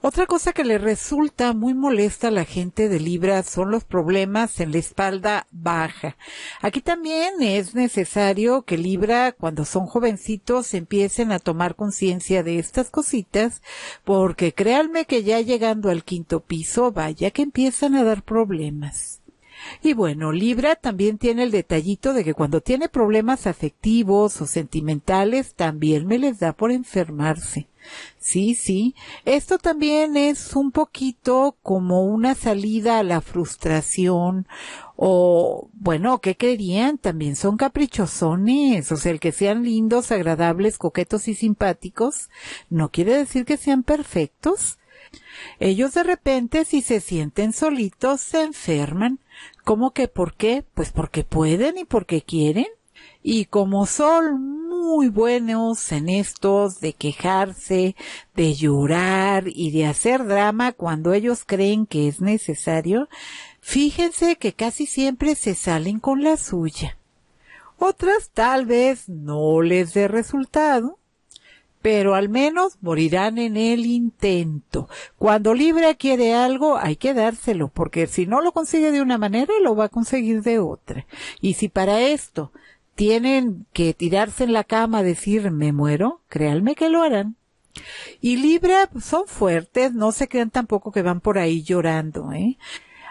Otra cosa que le resulta muy molesta a la gente de Libra son los problemas en la espalda baja. Aquí también es necesario que Libra, cuando son jovencitos, empiecen a tomar conciencia de estas cositas, porque créanme que ya llegando al quinto piso, vaya que empiezan a dar problemas. Y bueno, Libra también tiene el detallito de que cuando tiene problemas afectivos o sentimentales también me les da por enfermarse. Sí, sí. Esto también es un poquito como una salida a la frustración o, bueno, ¿qué querían? También son caprichosones. O sea, el que sean lindos, agradables, coquetos y simpáticos no quiere decir que sean perfectos. Ellos de repente, si se sienten solitos, se enferman. ¿Cómo que por qué? Pues porque pueden y porque quieren. Y como son muy buenos en estos de quejarse, de llorar y de hacer drama cuando ellos creen que es necesario, fíjense que casi siempre se salen con la suya. Otras tal vez no les dé resultado, pero al menos morirán en el intento. Cuando Libra quiere algo, hay que dárselo, porque si no lo consigue de una manera, lo va a conseguir de otra. Y si para esto tienen que tirarse en la cama a decir me muero, créanme que lo harán. Y Libra son fuertes, no se crean tampoco que van por ahí llorando, ¿eh?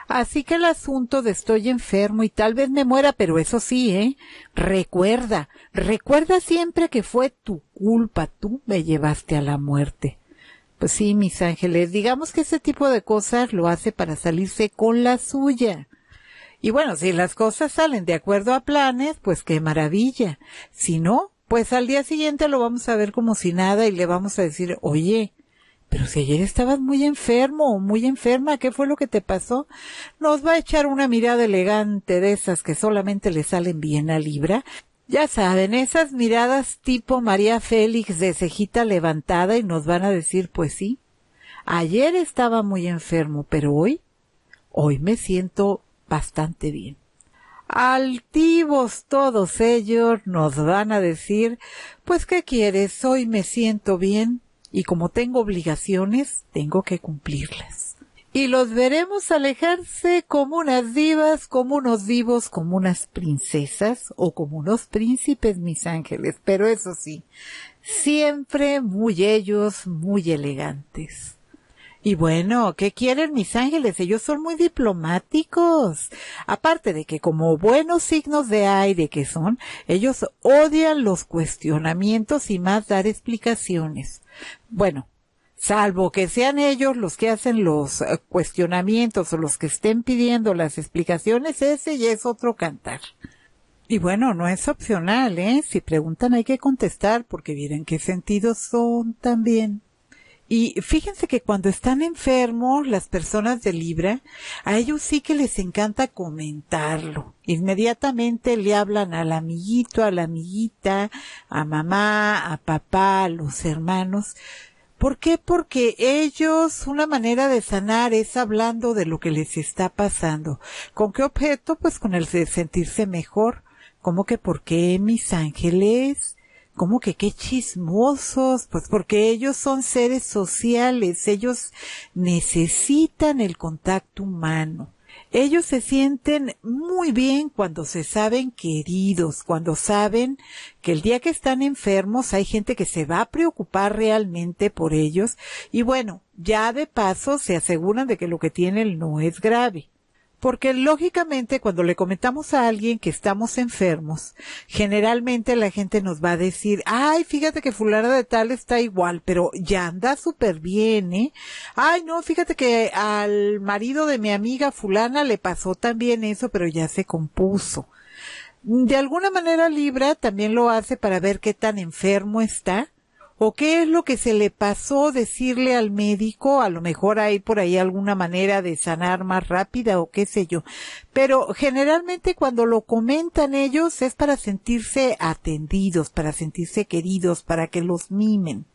Así que el asunto de estoy enfermo y tal vez me muera, pero eso sí, ¿eh? Recuerda, recuerda siempre que fue tu culpa, tú me llevaste a la muerte. Pues sí, mis ángeles, digamos que ese tipo de cosas lo hace para salirse con la suya. Y bueno, si las cosas salen de acuerdo a planes, pues qué maravilla. Si no, pues al día siguiente lo vamos a ver como si nada y le vamos a decir, oye, pero si ayer estabas muy enfermo o muy enferma, ¿qué fue lo que te pasó? Nos va a echar una mirada elegante de esas que solamente le salen bien a Libra. Ya saben, esas miradas tipo María Félix de cejita levantada y nos van a decir, pues sí, ayer estaba muy enfermo, pero hoy, hoy me siento bastante bien. Altivos todos ellos nos van a decir, pues ¿qué quieres? Hoy me siento bien y como tengo obligaciones, tengo que cumplirlas. Y los veremos alejarse como unas divas, como unos vivos, como unas princesas o como unos príncipes, mis ángeles, pero eso sí, siempre muy ellos, muy elegantes. Y bueno, ¿qué quieren mis ángeles? Ellos son muy diplomáticos. Aparte de que como buenos signos de aire que son, ellos odian los cuestionamientos y más dar explicaciones. Bueno, salvo que sean ellos los que hacen los eh, cuestionamientos o los que estén pidiendo las explicaciones, ese ya es otro cantar. Y bueno, no es opcional, ¿eh? Si preguntan hay que contestar porque miren qué sentidos son también. Y fíjense que cuando están enfermos las personas de Libra, a ellos sí que les encanta comentarlo. Inmediatamente le hablan al amiguito, a la amiguita, a mamá, a papá, a los hermanos. ¿Por qué? Porque ellos, una manera de sanar es hablando de lo que les está pasando. ¿Con qué objeto? Pues con el de sentirse mejor. ¿Cómo que por qué mis ángeles? ¿Cómo que qué chismosos? Pues porque ellos son seres sociales, ellos necesitan el contacto humano. Ellos se sienten muy bien cuando se saben queridos, cuando saben que el día que están enfermos hay gente que se va a preocupar realmente por ellos y bueno, ya de paso se aseguran de que lo que tienen no es grave. Porque lógicamente cuando le comentamos a alguien que estamos enfermos, generalmente la gente nos va a decir, ay, fíjate que fulana de tal está igual, pero ya anda súper bien, ¿eh? Ay, no, fíjate que al marido de mi amiga fulana le pasó también eso, pero ya se compuso. De alguna manera Libra también lo hace para ver qué tan enfermo está o qué es lo que se le pasó decirle al médico, a lo mejor hay por ahí alguna manera de sanar más rápida o qué sé yo. Pero generalmente cuando lo comentan ellos es para sentirse atendidos, para sentirse queridos, para que los mimen.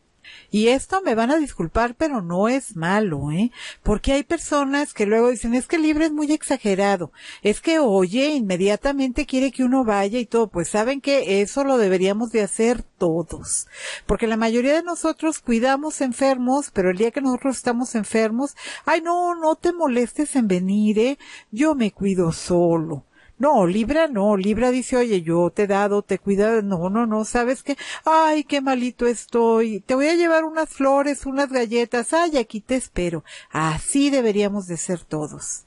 Y esto me van a disculpar, pero no es malo, ¿eh? Porque hay personas que luego dicen, es que el es muy exagerado, es que oye, inmediatamente quiere que uno vaya y todo. Pues saben que eso lo deberíamos de hacer todos. Porque la mayoría de nosotros cuidamos enfermos, pero el día que nosotros estamos enfermos, ay no, no te molestes en venir, ¿eh? Yo me cuido solo. No, Libra no, Libra dice, oye, yo te he dado, te he cuidado, no, no, no, ¿sabes qué? Ay, qué malito estoy, te voy a llevar unas flores, unas galletas, ay, aquí te espero. Así deberíamos de ser todos.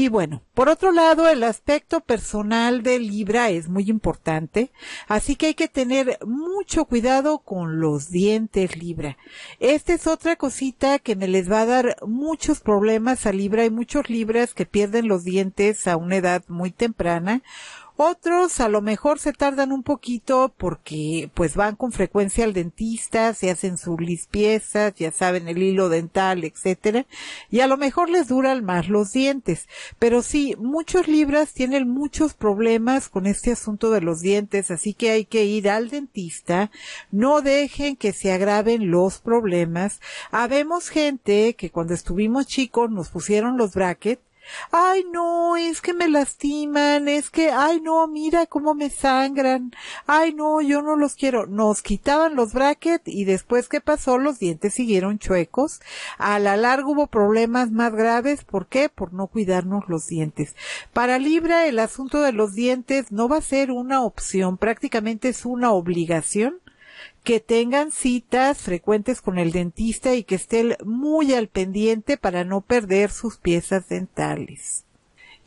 Y bueno, por otro lado, el aspecto personal de Libra es muy importante, así que hay que tener mucho cuidado con los dientes Libra. Esta es otra cosita que me les va a dar muchos problemas a Libra. Hay muchos Libras que pierden los dientes a una edad muy temprana otros a lo mejor se tardan un poquito porque pues van con frecuencia al dentista, se hacen sus limpiezas, ya saben el hilo dental, etcétera, y a lo mejor les duran más los dientes. Pero sí, muchos libras tienen muchos problemas con este asunto de los dientes, así que hay que ir al dentista. No dejen que se agraven los problemas. Habemos gente que cuando estuvimos chicos nos pusieron los brackets ay no, es que me lastiman, es que, ay no, mira cómo me sangran, ay no, yo no los quiero. Nos quitaban los brackets y después que pasó, los dientes siguieron chuecos. A la largo hubo problemas más graves, ¿por qué? Por no cuidarnos los dientes. Para Libra el asunto de los dientes no va a ser una opción, prácticamente es una obligación que tengan citas frecuentes con el dentista y que estén muy al pendiente para no perder sus piezas dentales.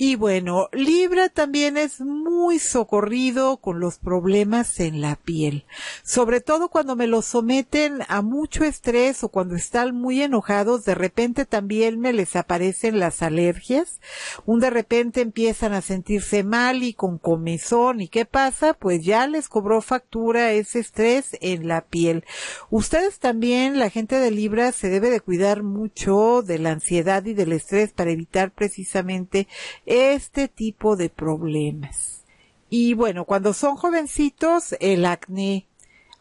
Y bueno, Libra también es muy socorrido con los problemas en la piel, sobre todo cuando me lo someten a mucho estrés o cuando están muy enojados, de repente también me les aparecen las alergias, un de repente empiezan a sentirse mal y con comezón y qué pasa, pues ya les cobró factura ese estrés en la piel. Ustedes también, la gente de Libra, se debe de cuidar mucho de la ansiedad y del estrés para evitar precisamente este tipo de problemas. Y bueno, cuando son jovencitos, el acné.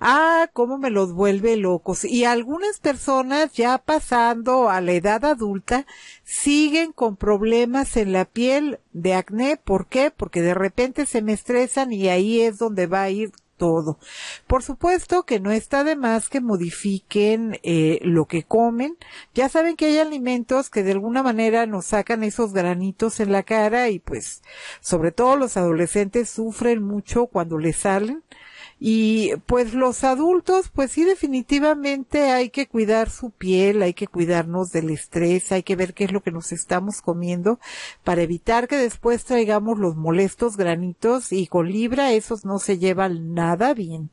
Ah, cómo me los vuelve locos. Y algunas personas ya pasando a la edad adulta siguen con problemas en la piel de acné. ¿Por qué? Porque de repente se me estresan y ahí es donde va a ir todo. Por supuesto que no está de más que modifiquen eh, lo que comen. Ya saben que hay alimentos que de alguna manera nos sacan esos granitos en la cara y pues sobre todo los adolescentes sufren mucho cuando les salen. Y pues los adultos, pues sí, definitivamente hay que cuidar su piel, hay que cuidarnos del estrés, hay que ver qué es lo que nos estamos comiendo para evitar que después traigamos los molestos granitos y con libra esos no se llevan nada bien.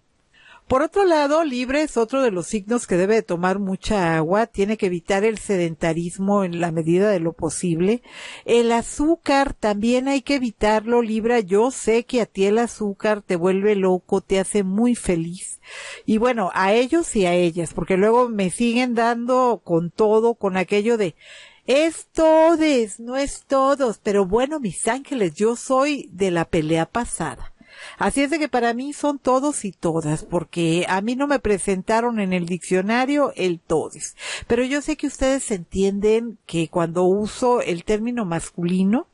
Por otro lado, Libra es otro de los signos que debe tomar mucha agua, tiene que evitar el sedentarismo en la medida de lo posible. El azúcar también hay que evitarlo, Libra. Yo sé que a ti el azúcar te vuelve loco, te hace muy feliz. Y bueno, a ellos y a ellas, porque luego me siguen dando con todo, con aquello de es todes, no es todos, pero bueno, mis ángeles, yo soy de la pelea pasada. Así es de que para mí son todos y todas, porque a mí no me presentaron en el diccionario el todes. Pero yo sé que ustedes entienden que cuando uso el término masculino,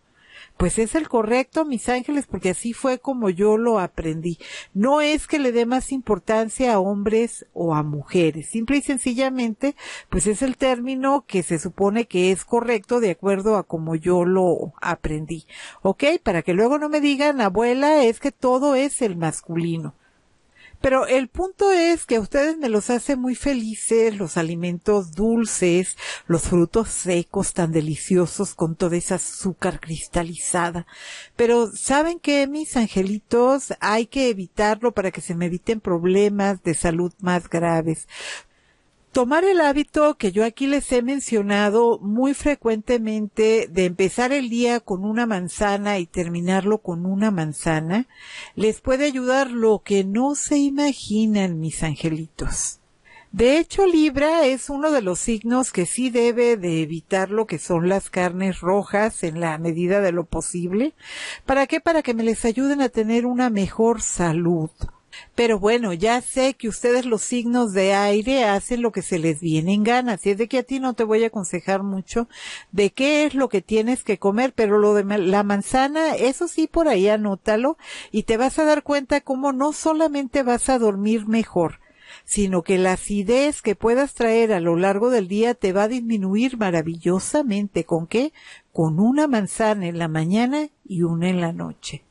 pues es el correcto, mis ángeles, porque así fue como yo lo aprendí. No es que le dé más importancia a hombres o a mujeres, simple y sencillamente, pues es el término que se supone que es correcto de acuerdo a como yo lo aprendí. ¿Ok? Para que luego no me digan, abuela, es que todo es el masculino. Pero el punto es que a ustedes me los hace muy felices los alimentos dulces, los frutos secos tan deliciosos con toda esa azúcar cristalizada. Pero saben que mis angelitos hay que evitarlo para que se me eviten problemas de salud más graves tomar el hábito que yo aquí les he mencionado muy frecuentemente de empezar el día con una manzana y terminarlo con una manzana, les puede ayudar lo que no se imaginan mis angelitos. De hecho, Libra es uno de los signos que sí debe de evitar lo que son las carnes rojas en la medida de lo posible. ¿Para qué? Para que me les ayuden a tener una mejor salud. Pero bueno, ya sé que ustedes los signos de aire hacen lo que se les viene en ganas, y es de que a ti no te voy a aconsejar mucho de qué es lo que tienes que comer, pero lo de la manzana, eso sí por ahí anótalo y te vas a dar cuenta cómo no solamente vas a dormir mejor, sino que la acidez que puedas traer a lo largo del día te va a disminuir maravillosamente. ¿Con qué? Con una manzana en la mañana y una en la noche.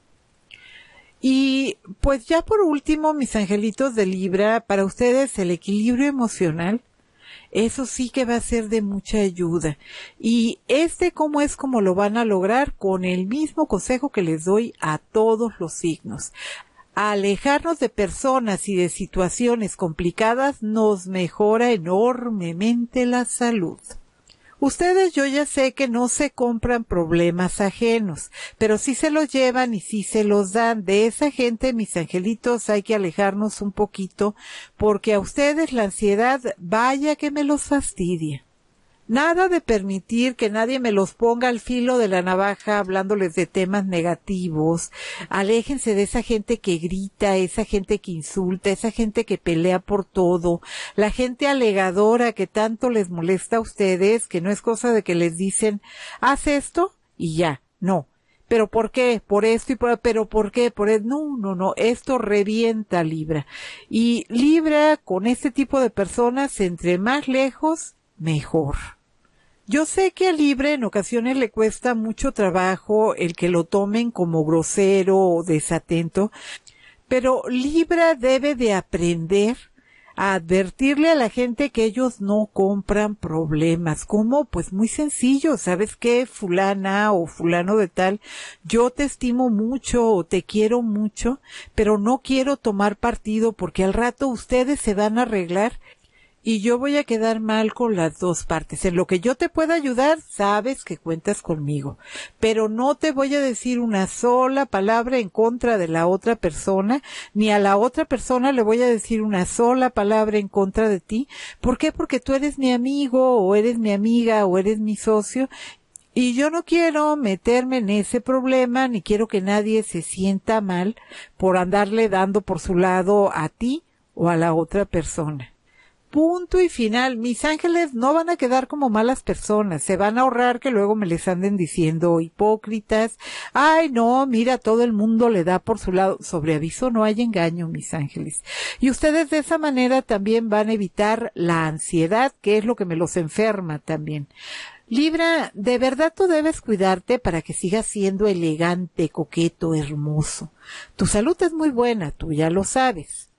Y pues ya por último, mis angelitos de Libra, para ustedes el equilibrio emocional, eso sí que va a ser de mucha ayuda. Y este cómo es como lo van a lograr con el mismo consejo que les doy a todos los signos. Alejarnos de personas y de situaciones complicadas nos mejora enormemente la salud. Ustedes yo ya sé que no se compran problemas ajenos, pero si se los llevan y si se los dan. De esa gente, mis angelitos, hay que alejarnos un poquito porque a ustedes la ansiedad vaya que me los fastidia. Nada de permitir que nadie me los ponga al filo de la navaja hablándoles de temas negativos. Aléjense de esa gente que grita, esa gente que insulta, esa gente que pelea por todo, la gente alegadora que tanto les molesta a ustedes, que no es cosa de que les dicen, haz esto y ya. No, pero ¿por qué? Por esto y por, pero ¿por qué? Por e-, No, no, no, esto revienta Libra. Y Libra con este tipo de personas, entre más lejos, mejor. Yo sé que a Libra en ocasiones le cuesta mucho trabajo el que lo tomen como grosero o desatento, pero Libra debe de aprender a advertirle a la gente que ellos no compran problemas. ¿Cómo? Pues muy sencillo. ¿Sabes qué? Fulana o fulano de tal, yo te estimo mucho o te quiero mucho, pero no quiero tomar partido porque al rato ustedes se van a arreglar y yo voy a quedar mal con las dos partes. En lo que yo te pueda ayudar, sabes que cuentas conmigo, pero no te voy a decir una sola palabra en contra de la otra persona, ni a la otra persona le voy a decir una sola palabra en contra de ti. ¿Por qué? Porque tú eres mi amigo o eres mi amiga o eres mi socio y yo no quiero meterme en ese problema, ni quiero que nadie se sienta mal por andarle dando por su lado a ti o a la otra persona punto y final. Mis ángeles no van a quedar como malas personas. Se van a ahorrar que luego me les anden diciendo hipócritas. Ay, no, mira, todo el mundo le da por su lado. Sobre aviso no hay engaño, mis ángeles. Y ustedes de esa manera también van a evitar la ansiedad, que es lo que me los enferma también. Libra, de verdad tú debes cuidarte para que sigas siendo elegante, coqueto, hermoso. Tu salud es muy buena, tú ya lo sabes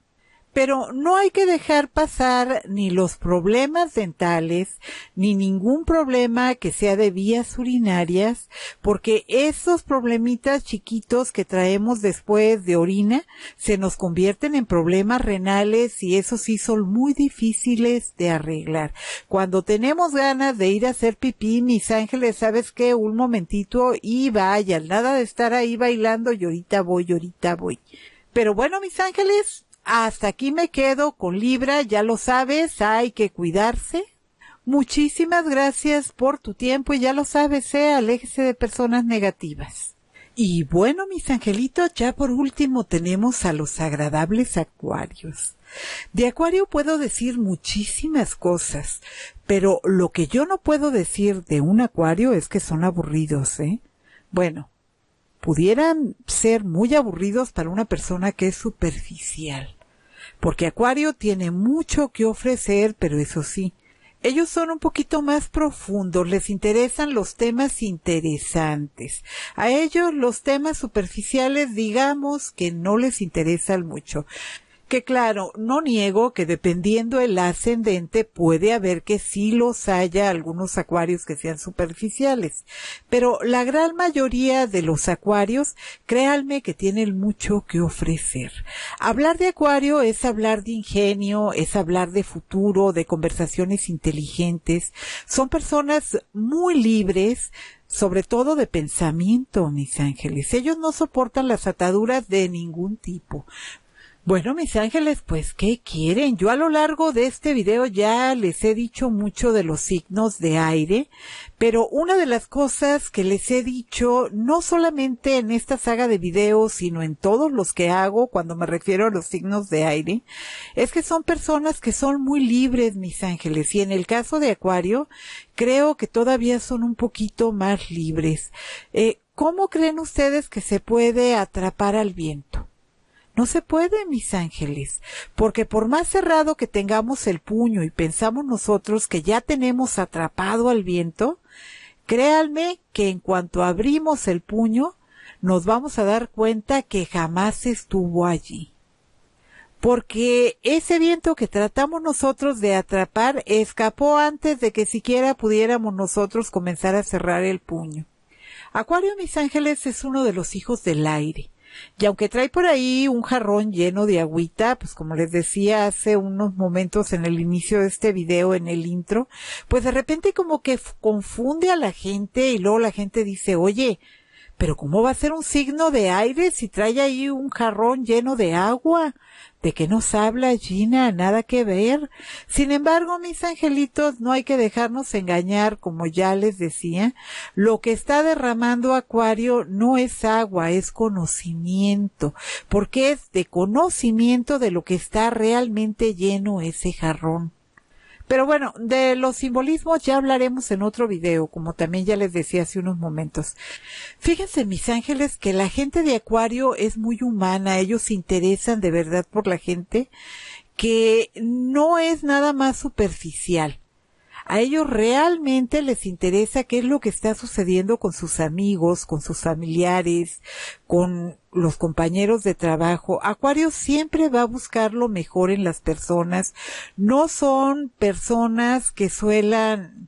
pero no hay que dejar pasar ni los problemas dentales, ni ningún problema que sea de vías urinarias, porque esos problemitas chiquitos que traemos después de orina se nos convierten en problemas renales y esos sí son muy difíciles de arreglar. Cuando tenemos ganas de ir a hacer pipí, mis ángeles, ¿sabes qué? Un momentito y vaya, nada de estar ahí bailando y ahorita voy, ahorita voy. Pero bueno, mis ángeles, hasta aquí me quedo con Libra, ya lo sabes, hay que cuidarse. Muchísimas gracias por tu tiempo y ya lo sabes, ¿eh? aléjese de personas negativas. Y bueno, mis angelitos, ya por último tenemos a los agradables acuarios. De acuario puedo decir muchísimas cosas, pero lo que yo no puedo decir de un acuario es que son aburridos, ¿eh? Bueno, pudieran ser muy aburridos para una persona que es superficial. Porque Acuario tiene mucho que ofrecer, pero eso sí, ellos son un poquito más profundos, les interesan los temas interesantes. A ellos los temas superficiales digamos que no les interesan mucho que claro, no niego que dependiendo el ascendente puede haber que sí los haya algunos acuarios que sean superficiales, pero la gran mayoría de los acuarios, créanme que tienen mucho que ofrecer. Hablar de acuario es hablar de ingenio, es hablar de futuro, de conversaciones inteligentes. Son personas muy libres, sobre todo de pensamiento, mis ángeles. Ellos no soportan las ataduras de ningún tipo. Bueno, mis ángeles, pues, ¿qué quieren? Yo a lo largo de este video ya les he dicho mucho de los signos de aire, pero una de las cosas que les he dicho, no solamente en esta saga de videos, sino en todos los que hago cuando me refiero a los signos de aire, es que son personas que son muy libres, mis ángeles, y en el caso de Acuario, creo que todavía son un poquito más libres. Eh, ¿Cómo creen ustedes que se puede atrapar al viento? No se puede, mis ángeles, porque por más cerrado que tengamos el puño y pensamos nosotros que ya tenemos atrapado al viento, créanme que en cuanto abrimos el puño, nos vamos a dar cuenta que jamás estuvo allí. Porque ese viento que tratamos nosotros de atrapar escapó antes de que siquiera pudiéramos nosotros comenzar a cerrar el puño. Acuario, mis ángeles, es uno de los hijos del aire y aunque trae por ahí un jarrón lleno de agüita, pues como les decía hace unos momentos en el inicio de este video, en el intro, pues de repente como que confunde a la gente y luego la gente dice, oye, pero ¿cómo va a ser un signo de aire si trae ahí un jarrón lleno de agua? ¿De qué nos habla Gina? Nada que ver. Sin embargo, mis angelitos, no hay que dejarnos engañar, como ya les decía. Lo que está derramando Acuario no es agua, es conocimiento, porque es de conocimiento de lo que está realmente lleno ese jarrón. Pero bueno, de los simbolismos ya hablaremos en otro video, como también ya les decía hace unos momentos. Fíjense, mis ángeles, que la gente de Acuario es muy humana, ellos se interesan de verdad por la gente, que no es nada más superficial. A ellos realmente les interesa qué es lo que está sucediendo con sus amigos, con sus familiares, con los compañeros de trabajo. Acuario siempre va a buscar lo mejor en las personas. No son personas que suelan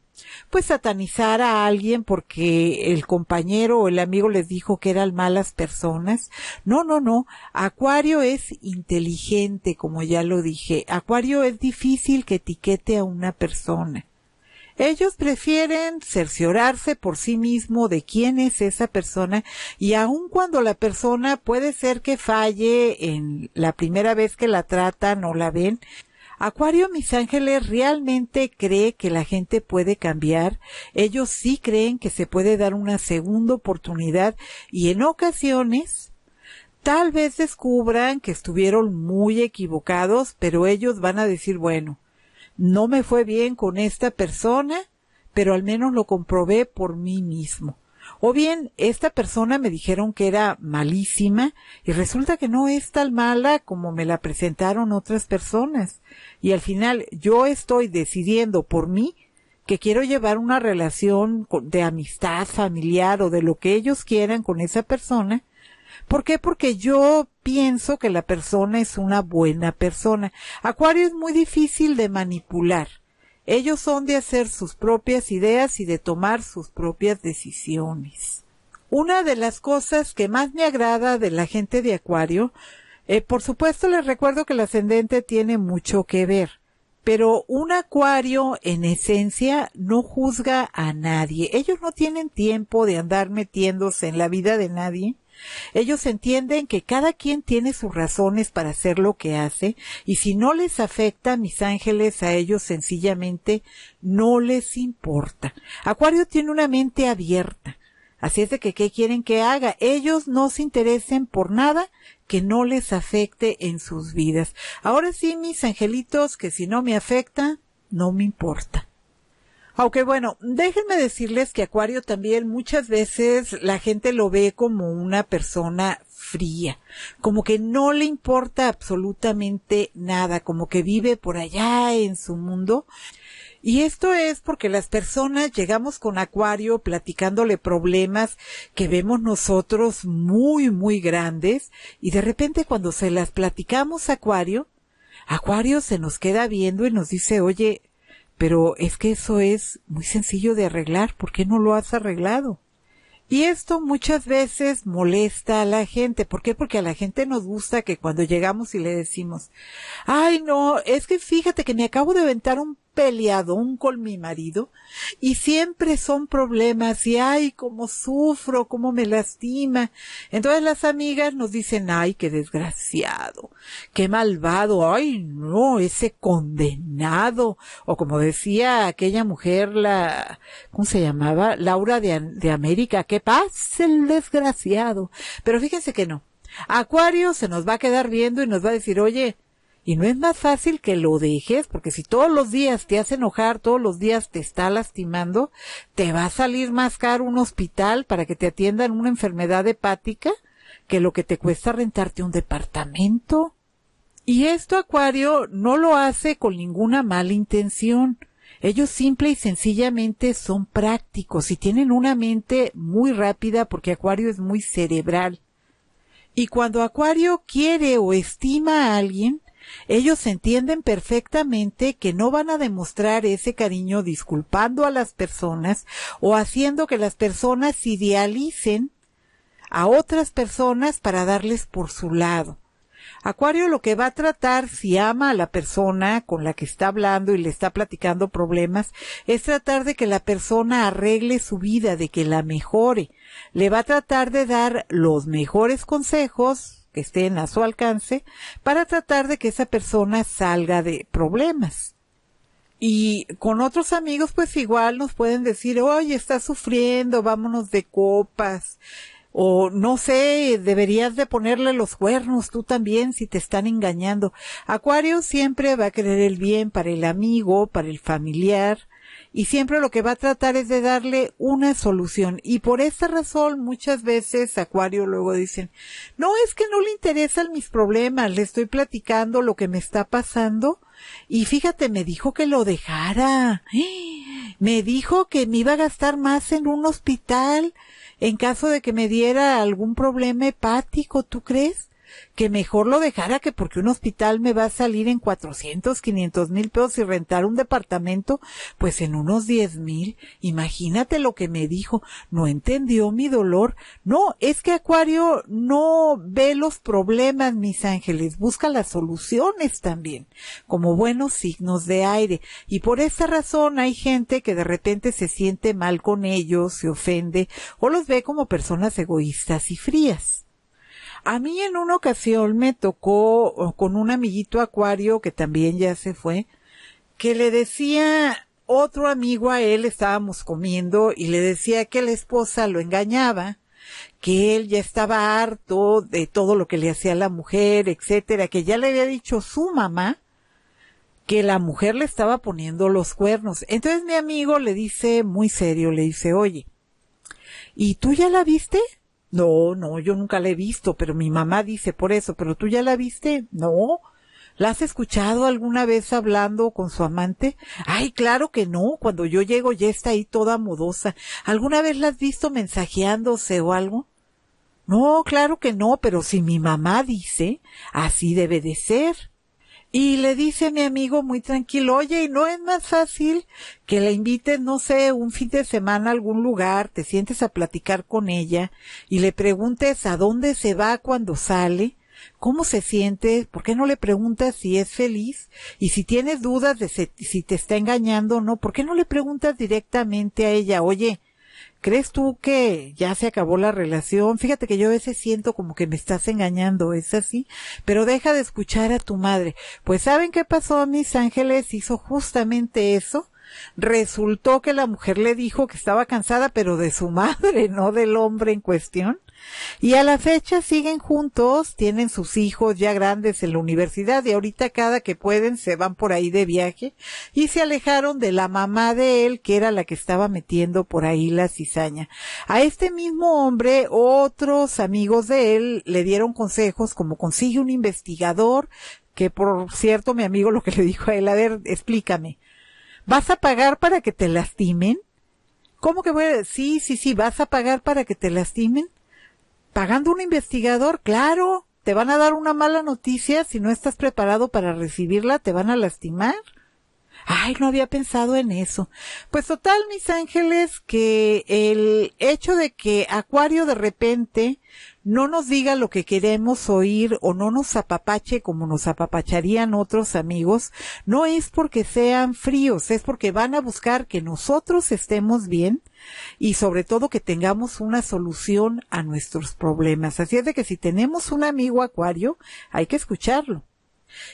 pues satanizar a alguien porque el compañero o el amigo les dijo que eran malas personas. No, no, no. Acuario es inteligente, como ya lo dije. Acuario es difícil que etiquete a una persona. Ellos prefieren cerciorarse por sí mismo de quién es esa persona y aun cuando la persona puede ser que falle en la primera vez que la tratan o la ven, Acuario Mis Ángeles realmente cree que la gente puede cambiar, ellos sí creen que se puede dar una segunda oportunidad y en ocasiones tal vez descubran que estuvieron muy equivocados, pero ellos van a decir, bueno, no me fue bien con esta persona, pero al menos lo comprobé por mí mismo. O bien, esta persona me dijeron que era malísima y resulta que no es tan mala como me la presentaron otras personas. Y al final yo estoy decidiendo por mí que quiero llevar una relación de amistad familiar o de lo que ellos quieran con esa persona ¿Por qué? Porque yo pienso que la persona es una buena persona. Acuario es muy difícil de manipular. Ellos son de hacer sus propias ideas y de tomar sus propias decisiones. Una de las cosas que más me agrada de la gente de Acuario, eh, por supuesto les recuerdo que el ascendente tiene mucho que ver, pero un Acuario en esencia no juzga a nadie. Ellos no tienen tiempo de andar metiéndose en la vida de nadie ellos entienden que cada quien tiene sus razones para hacer lo que hace y si no les afecta, mis ángeles a ellos sencillamente no les importa. Acuario tiene una mente abierta. Así es de que, ¿qué quieren que haga? Ellos no se interesen por nada que no les afecte en sus vidas. Ahora sí, mis angelitos, que si no me afecta, no me importa. Aunque bueno, déjenme decirles que Acuario también muchas veces la gente lo ve como una persona fría, como que no le importa absolutamente nada, como que vive por allá en su mundo. Y esto es porque las personas llegamos con Acuario platicándole problemas que vemos nosotros muy, muy grandes y de repente cuando se las platicamos Acuario, Acuario se nos queda viendo y nos dice, oye, pero es que eso es muy sencillo de arreglar, ¿por qué no lo has arreglado? Y esto muchas veces molesta a la gente. ¿Por qué? Porque a la gente nos gusta que cuando llegamos y le decimos, ay no, es que fíjate que me acabo de aventar un peleadón con mi marido y siempre son problemas y ay, cómo sufro, cómo me lastima. Entonces las amigas nos dicen, ay, qué desgraciado, qué malvado, ay, no, ese condenado. O como decía aquella mujer, la, ¿cómo se llamaba? Laura de, de América, qué pasa el desgraciado. Pero fíjense que no. Acuario se nos va a quedar viendo y nos va a decir, oye, y no es más fácil que lo dejes, porque si todos los días te hace enojar, todos los días te está lastimando, te va a salir más caro un hospital para que te atiendan una enfermedad hepática que lo que te cuesta rentarte un departamento. Y esto Acuario no lo hace con ninguna mala intención. Ellos simple y sencillamente son prácticos y tienen una mente muy rápida porque Acuario es muy cerebral. Y cuando Acuario quiere o estima a alguien, ellos entienden perfectamente que no van a demostrar ese cariño disculpando a las personas o haciendo que las personas idealicen a otras personas para darles por su lado. Acuario lo que va a tratar si ama a la persona con la que está hablando y le está platicando problemas es tratar de que la persona arregle su vida, de que la mejore. Le va a tratar de dar los mejores consejos, que estén a su alcance para tratar de que esa persona salga de problemas. Y con otros amigos pues igual nos pueden decir, oye, está sufriendo, vámonos de copas. O no sé, deberías de ponerle los cuernos tú también si te están engañando. Acuario siempre va a querer el bien para el amigo, para el familiar, y siempre lo que va a tratar es de darle una solución. Y por esta razón muchas veces Acuario luego dicen, no es que no le interesan mis problemas, le estoy platicando lo que me está pasando y fíjate, me dijo que lo dejara. Me dijo que me iba a gastar más en un hospital en caso de que me diera algún problema hepático, ¿tú crees? que mejor lo dejara que porque un hospital me va a salir en 400, 500 mil pesos y rentar un departamento, pues en unos 10 mil. Imagínate lo que me dijo. No entendió mi dolor. No, es que Acuario no ve los problemas, mis ángeles. Busca las soluciones también, como buenos signos de aire. Y por esa razón hay gente que de repente se siente mal con ellos, se ofende o los ve como personas egoístas y frías. A mí en una ocasión me tocó con un amiguito acuario que también ya se fue, que le decía otro amigo a él, estábamos comiendo y le decía que la esposa lo engañaba, que él ya estaba harto de todo lo que le hacía la mujer, etcétera, que ya le había dicho su mamá que la mujer le estaba poniendo los cuernos. Entonces mi amigo le dice muy serio, le dice, oye, ¿y tú ya la viste? No, no, yo nunca la he visto, pero mi mamá dice por eso, pero tú ya la viste, no. ¿La has escuchado alguna vez hablando con su amante? Ay, claro que no, cuando yo llego ya está ahí toda mudosa. ¿Alguna vez la has visto mensajeándose o algo? No, claro que no, pero si mi mamá dice, así debe de ser. Y le dice mi amigo muy tranquilo, oye, ¿y no es más fácil que la invites, no sé, un fin de semana a algún lugar, te sientes a platicar con ella y le preguntes a dónde se va cuando sale? ¿Cómo se siente? ¿Por qué no le preguntas si es feliz? Y si tienes dudas de si te está engañando o no, ¿por qué no le preguntas directamente a ella, oye, ¿Crees tú que ya se acabó la relación? Fíjate que yo a veces siento como que me estás engañando, ¿es así? Pero deja de escuchar a tu madre. Pues ¿saben qué pasó? Mis ángeles hizo justamente eso. Resultó que la mujer le dijo que estaba cansada, pero de su madre, no del hombre en cuestión. Y a la fecha siguen juntos, tienen sus hijos ya grandes en la universidad y ahorita cada que pueden se van por ahí de viaje y se alejaron de la mamá de él que era la que estaba metiendo por ahí la cizaña. A este mismo hombre otros amigos de él le dieron consejos como consigue un investigador que por cierto mi amigo lo que le dijo a él, a ver, explícame, ¿vas a pagar para que te lastimen? ¿Cómo que voy a... Sí, sí, sí, vas a pagar para que te lastimen pagando un investigador, claro, te van a dar una mala noticia, si no estás preparado para recibirla, te van a lastimar. Ay, no había pensado en eso. Pues total, mis ángeles, que el hecho de que Acuario de repente no nos diga lo que queremos oír o no nos apapache como nos apapacharían otros amigos, no es porque sean fríos, es porque van a buscar que nosotros estemos bien y sobre todo que tengamos una solución a nuestros problemas. Así es de que si tenemos un amigo acuario, hay que escucharlo.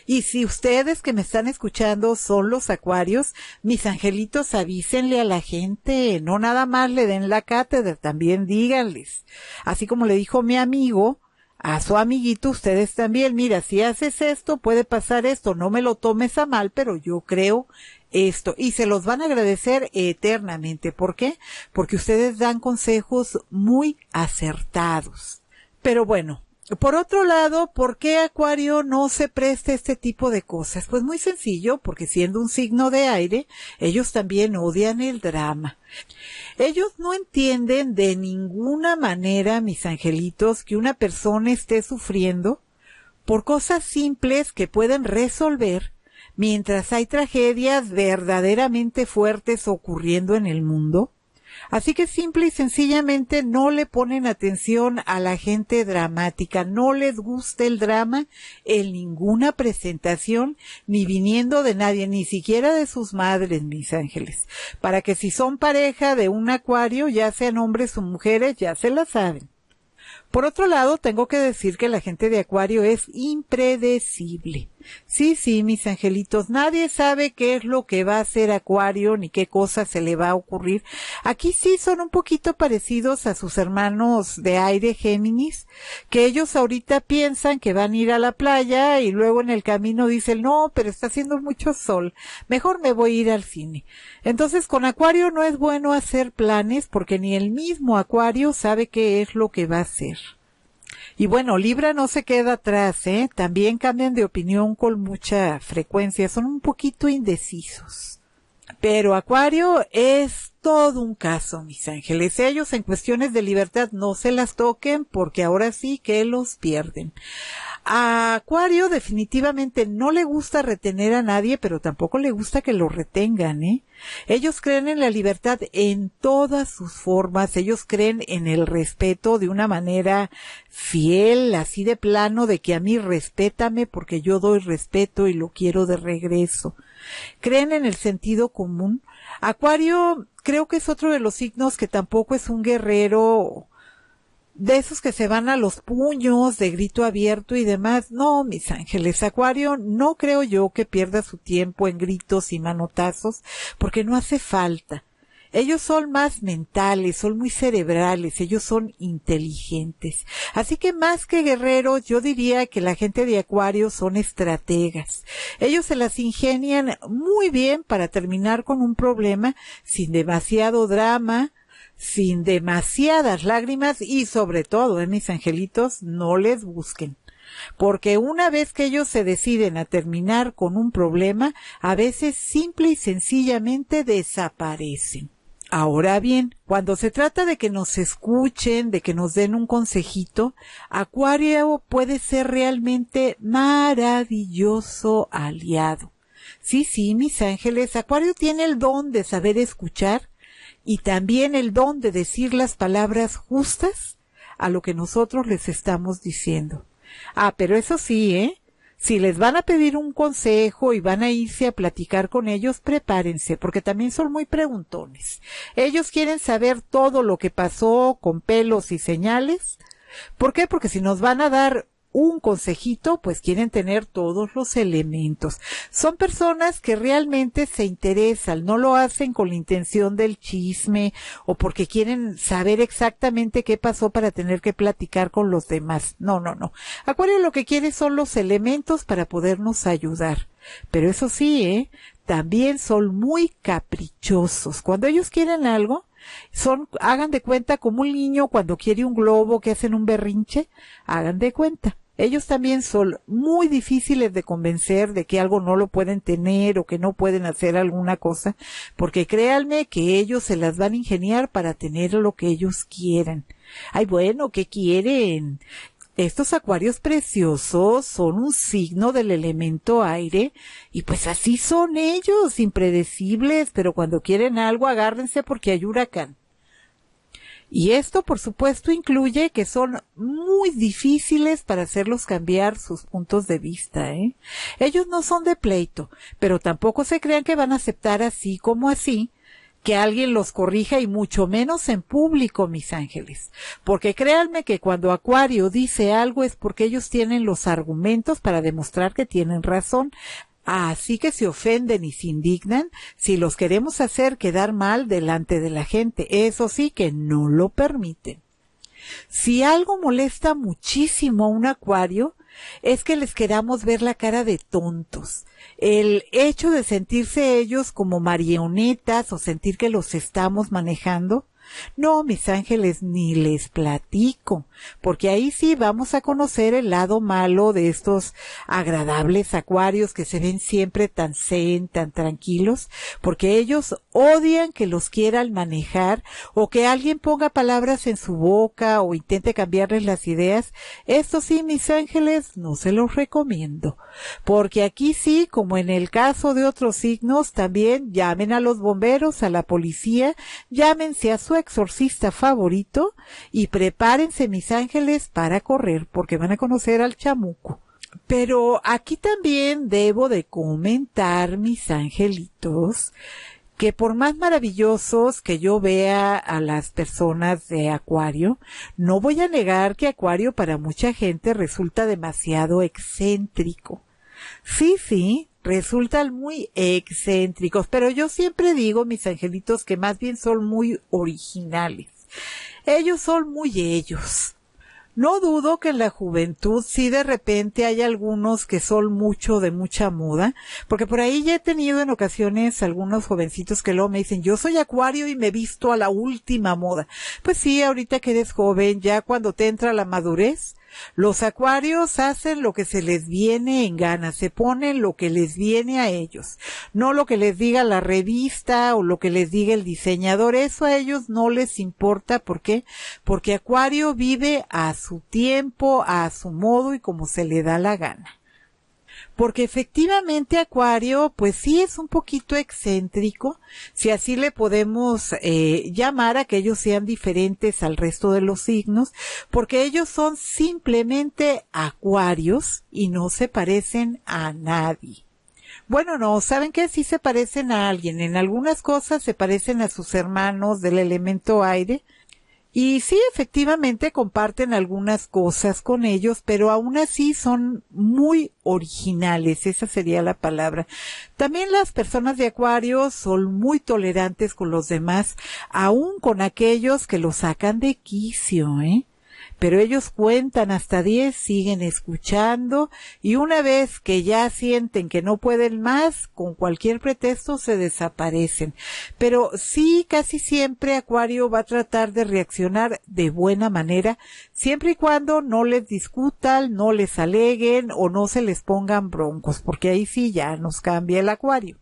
Y si ustedes que me están escuchando son los acuarios, mis angelitos avísenle a la gente, no nada más le den la cátedra, también díganles. Así como le dijo mi amigo, a su amiguito ustedes también, mira, si haces esto, puede pasar esto, no me lo tomes a mal, pero yo creo esto y se los van a agradecer eternamente. ¿Por qué? Porque ustedes dan consejos muy acertados. Pero bueno, por otro lado, ¿por qué Acuario no se presta este tipo de cosas? Pues muy sencillo, porque siendo un signo de aire, ellos también odian el drama. Ellos no entienden de ninguna manera, mis angelitos, que una persona esté sufriendo por cosas simples que pueden resolver mientras hay tragedias verdaderamente fuertes ocurriendo en el mundo Así que simple y sencillamente no le ponen atención a la gente dramática, no les gusta el drama en ninguna presentación, ni viniendo de nadie, ni siquiera de sus madres, mis ángeles. Para que si son pareja de un acuario, ya sean hombres o mujeres, ya se la saben por otro lado, tengo que decir que la gente de Acuario es impredecible. Sí, sí, mis angelitos, nadie sabe qué es lo que va a hacer Acuario ni qué cosa se le va a ocurrir. Aquí sí son un poquito parecidos a sus hermanos de aire Géminis, que ellos ahorita piensan que van a ir a la playa y luego en el camino dicen, no, pero está haciendo mucho sol, mejor me voy a ir al cine. Entonces con Acuario no es bueno hacer planes porque ni el mismo Acuario sabe qué es lo que va a hacer. Y bueno, Libra no se queda atrás, ¿eh? También cambian de opinión con mucha frecuencia, son un poquito indecisos. Pero Acuario es todo un caso, mis ángeles. Ellos en cuestiones de libertad no se las toquen porque ahora sí que los pierden. A Acuario definitivamente no le gusta retener a nadie, pero tampoco le gusta que lo retengan, ¿eh? Ellos creen en la libertad en todas sus formas, ellos creen en el respeto de una manera fiel, así de plano, de que a mí respétame porque yo doy respeto y lo quiero de regreso. Creen en el sentido común. Acuario creo que es otro de los signos que tampoco es un guerrero de esos que se van a los puños, de grito abierto y demás. No, mis ángeles, Acuario, no creo yo que pierda su tiempo en gritos y manotazos, porque no hace falta. Ellos son más mentales, son muy cerebrales, ellos son inteligentes. Así que más que guerreros, yo diría que la gente de Acuario son estrategas. Ellos se las ingenian muy bien para terminar con un problema sin demasiado drama, sin demasiadas lágrimas y sobre todo, eh, mis angelitos, no les busquen. Porque una vez que ellos se deciden a terminar con un problema, a veces simple y sencillamente desaparecen. Ahora bien, cuando se trata de que nos escuchen, de que nos den un consejito, Acuario puede ser realmente maravilloso aliado. Sí, sí, mis ángeles, Acuario tiene el don de saber escuchar y también el don de decir las palabras justas a lo que nosotros les estamos diciendo. Ah, pero eso sí, ¿eh? Si les van a pedir un consejo y van a irse a platicar con ellos, prepárense, porque también son muy preguntones. Ellos quieren saber todo lo que pasó con pelos y señales. ¿Por qué? Porque si nos van a dar un consejito, pues quieren tener todos los elementos. Son personas que realmente se interesan, no lo hacen con la intención del chisme o porque quieren saber exactamente qué pasó para tener que platicar con los demás. No, no, no. Acuario lo que quieren son los elementos para podernos ayudar. Pero eso sí, ¿eh? también son muy caprichosos. Cuando ellos quieren algo, son, hagan de cuenta como un niño cuando quiere un globo que hacen un berrinche, hagan de cuenta ellos también son muy difíciles de convencer de que algo no lo pueden tener o que no pueden hacer alguna cosa, porque créanme que ellos se las van a ingeniar para tener lo que ellos quieran. Ay, bueno, ¿qué quieren? Estos acuarios preciosos son un signo del elemento aire y pues así son ellos, impredecibles, pero cuando quieren algo agárrense porque hay huracán. Y esto, por supuesto, incluye que son muy difíciles para hacerlos cambiar sus puntos de vista. ¿eh? Ellos no son de pleito, pero tampoco se crean que van a aceptar así como así que alguien los corrija y mucho menos en público, mis ángeles. Porque créanme que cuando Acuario dice algo es porque ellos tienen los argumentos para demostrar que tienen razón, Así que se ofenden y se indignan si los queremos hacer quedar mal delante de la gente. Eso sí que no lo permiten. Si algo molesta muchísimo a un acuario, es que les queramos ver la cara de tontos. El hecho de sentirse ellos como marionetas o sentir que los estamos manejando no, mis ángeles, ni les platico, porque ahí sí vamos a conocer el lado malo de estos agradables acuarios que se ven siempre tan zen, tan tranquilos, porque ellos odian que los quieran manejar o que alguien ponga palabras en su boca o intente cambiarles las ideas. Esto sí, mis ángeles, no se los recomiendo, porque aquí sí, como en el caso de otros signos, también llamen a los bomberos, a la policía, llámense a su exorcista favorito y prepárense mis ángeles para correr porque van a conocer al chamuco. Pero aquí también debo de comentar, mis angelitos, que por más maravillosos que yo vea a las personas de Acuario, no voy a negar que Acuario para mucha gente resulta demasiado excéntrico. Sí, sí, resultan muy excéntricos, pero yo siempre digo, mis angelitos, que más bien son muy originales. Ellos son muy ellos. No dudo que en la juventud sí de repente hay algunos que son mucho de mucha moda, porque por ahí ya he tenido en ocasiones algunos jovencitos que luego me dicen, yo soy acuario y me visto a la última moda. Pues sí, ahorita que eres joven, ya cuando te entra la madurez, los acuarios hacen lo que se les viene en gana, se ponen lo que les viene a ellos, no lo que les diga la revista o lo que les diga el diseñador, eso a ellos no les importa, ¿por qué? Porque Acuario vive a su tiempo, a su modo y como se le da la gana porque efectivamente Acuario, pues sí es un poquito excéntrico, si así le podemos eh, llamar a que ellos sean diferentes al resto de los signos, porque ellos son simplemente Acuarios y no se parecen a nadie. Bueno, no, ¿saben que Sí se parecen a alguien. En algunas cosas se parecen a sus hermanos del elemento aire, y sí, efectivamente comparten algunas cosas con ellos, pero aún así son muy originales, esa sería la palabra. También las personas de Acuario son muy tolerantes con los demás, aún con aquellos que los sacan de quicio, ¿eh? pero ellos cuentan hasta diez, siguen escuchando y una vez que ya sienten que no pueden más, con cualquier pretexto se desaparecen. Pero sí, casi siempre Acuario va a tratar de reaccionar de buena manera, siempre y cuando no les discutan, no les aleguen o no se les pongan broncos, porque ahí sí ya nos cambia el Acuario.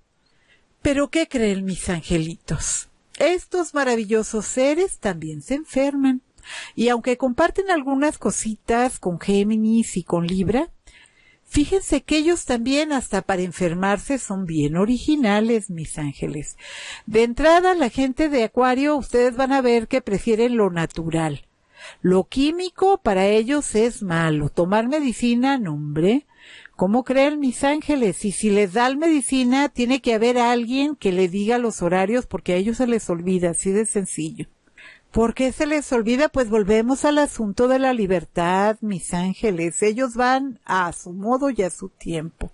Pero ¿qué creen mis angelitos? Estos maravillosos seres también se enferman y aunque comparten algunas cositas con Géminis y con Libra, Fíjense que ellos también, hasta para enfermarse, son bien originales, mis ángeles. De entrada, la gente de Acuario, ustedes van a ver que prefieren lo natural. Lo químico para ellos es malo. Tomar medicina, no hombre. ¿Cómo creen mis ángeles? Y si les dan medicina, tiene que haber alguien que le diga los horarios porque a ellos se les olvida, así de sencillo. ¿Por qué se les olvida? Pues volvemos al asunto de la libertad, mis ángeles. Ellos van a su modo y a su tiempo.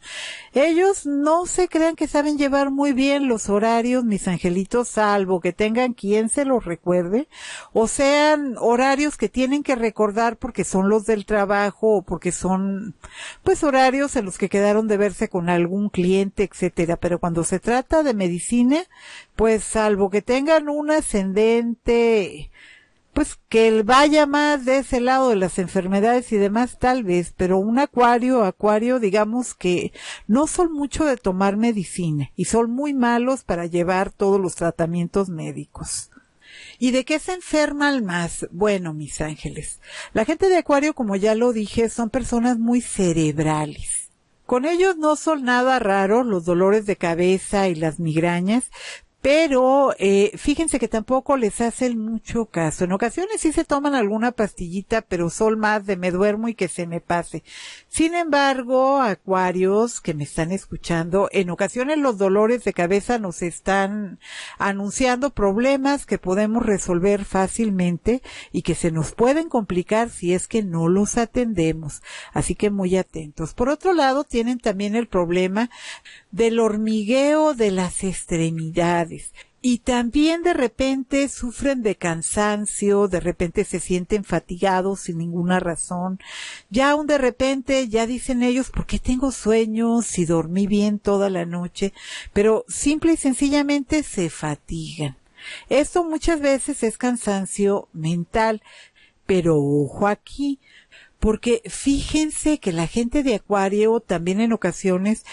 Ellos no se crean que saben llevar muy bien los horarios, mis angelitos, salvo que tengan quien se los recuerde, o sean horarios que tienen que recordar porque son los del trabajo o porque son, pues, horarios en los que quedaron de verse con algún cliente, etcétera. Pero cuando se trata de medicina, pues salvo que tengan un ascendente, pues que vaya más de ese lado de las enfermedades y demás tal vez, pero un acuario, acuario, digamos que no son mucho de tomar medicina y son muy malos para llevar todos los tratamientos médicos. ¿Y de qué se enferman más? Bueno, mis ángeles, la gente de acuario, como ya lo dije, son personas muy cerebrales. Con ellos no son nada raros los dolores de cabeza y las migrañas, pero eh, fíjense que tampoco les hacen mucho caso. En ocasiones sí se toman alguna pastillita, pero sol más de me duermo y que se me pase. Sin embargo, acuarios que me están escuchando, en ocasiones los dolores de cabeza nos están anunciando problemas que podemos resolver fácilmente y que se nos pueden complicar si es que no los atendemos. Así que muy atentos. Por otro lado, tienen también el problema del hormigueo de las extremidades y también de repente sufren de cansancio, de repente se sienten fatigados sin ninguna razón. Ya aún de repente ya dicen ellos, ¿por qué tengo sueños si dormí bien toda la noche? Pero simple y sencillamente se fatigan. Esto muchas veces es cansancio mental, pero ojo aquí, porque fíjense que la gente de Acuario también en ocasiones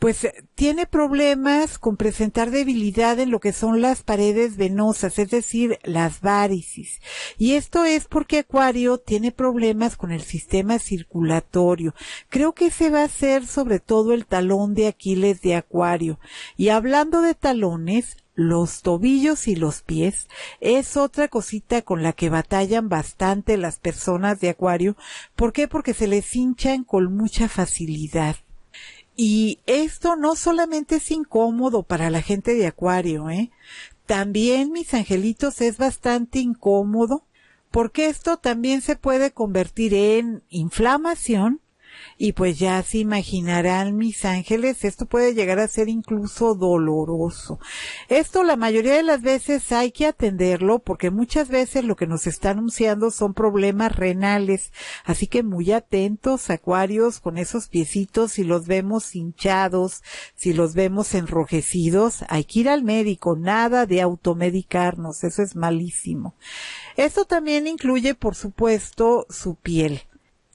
pues eh, tiene problemas con presentar debilidad en lo que son las paredes venosas, es decir, las varices. Y esto es porque Acuario tiene problemas con el sistema circulatorio. Creo que se va a ser sobre todo el talón de Aquiles de Acuario. Y hablando de talones, los tobillos y los pies es otra cosita con la que batallan bastante las personas de acuario. ¿Por qué? Porque se les hinchan con mucha facilidad. Y esto no solamente es incómodo para la gente de Acuario, ¿eh? También, mis angelitos, es bastante incómodo porque esto también se puede convertir en inflamación y pues ya se imaginarán mis ángeles, esto puede llegar a ser incluso doloroso. Esto la mayoría de las veces hay que atenderlo porque muchas veces lo que nos está anunciando son problemas renales, así que muy atentos acuarios con esos piecitos si los vemos hinchados, si los vemos enrojecidos, hay que ir al médico, nada de automedicarnos, eso es malísimo. Esto también incluye, por supuesto, su piel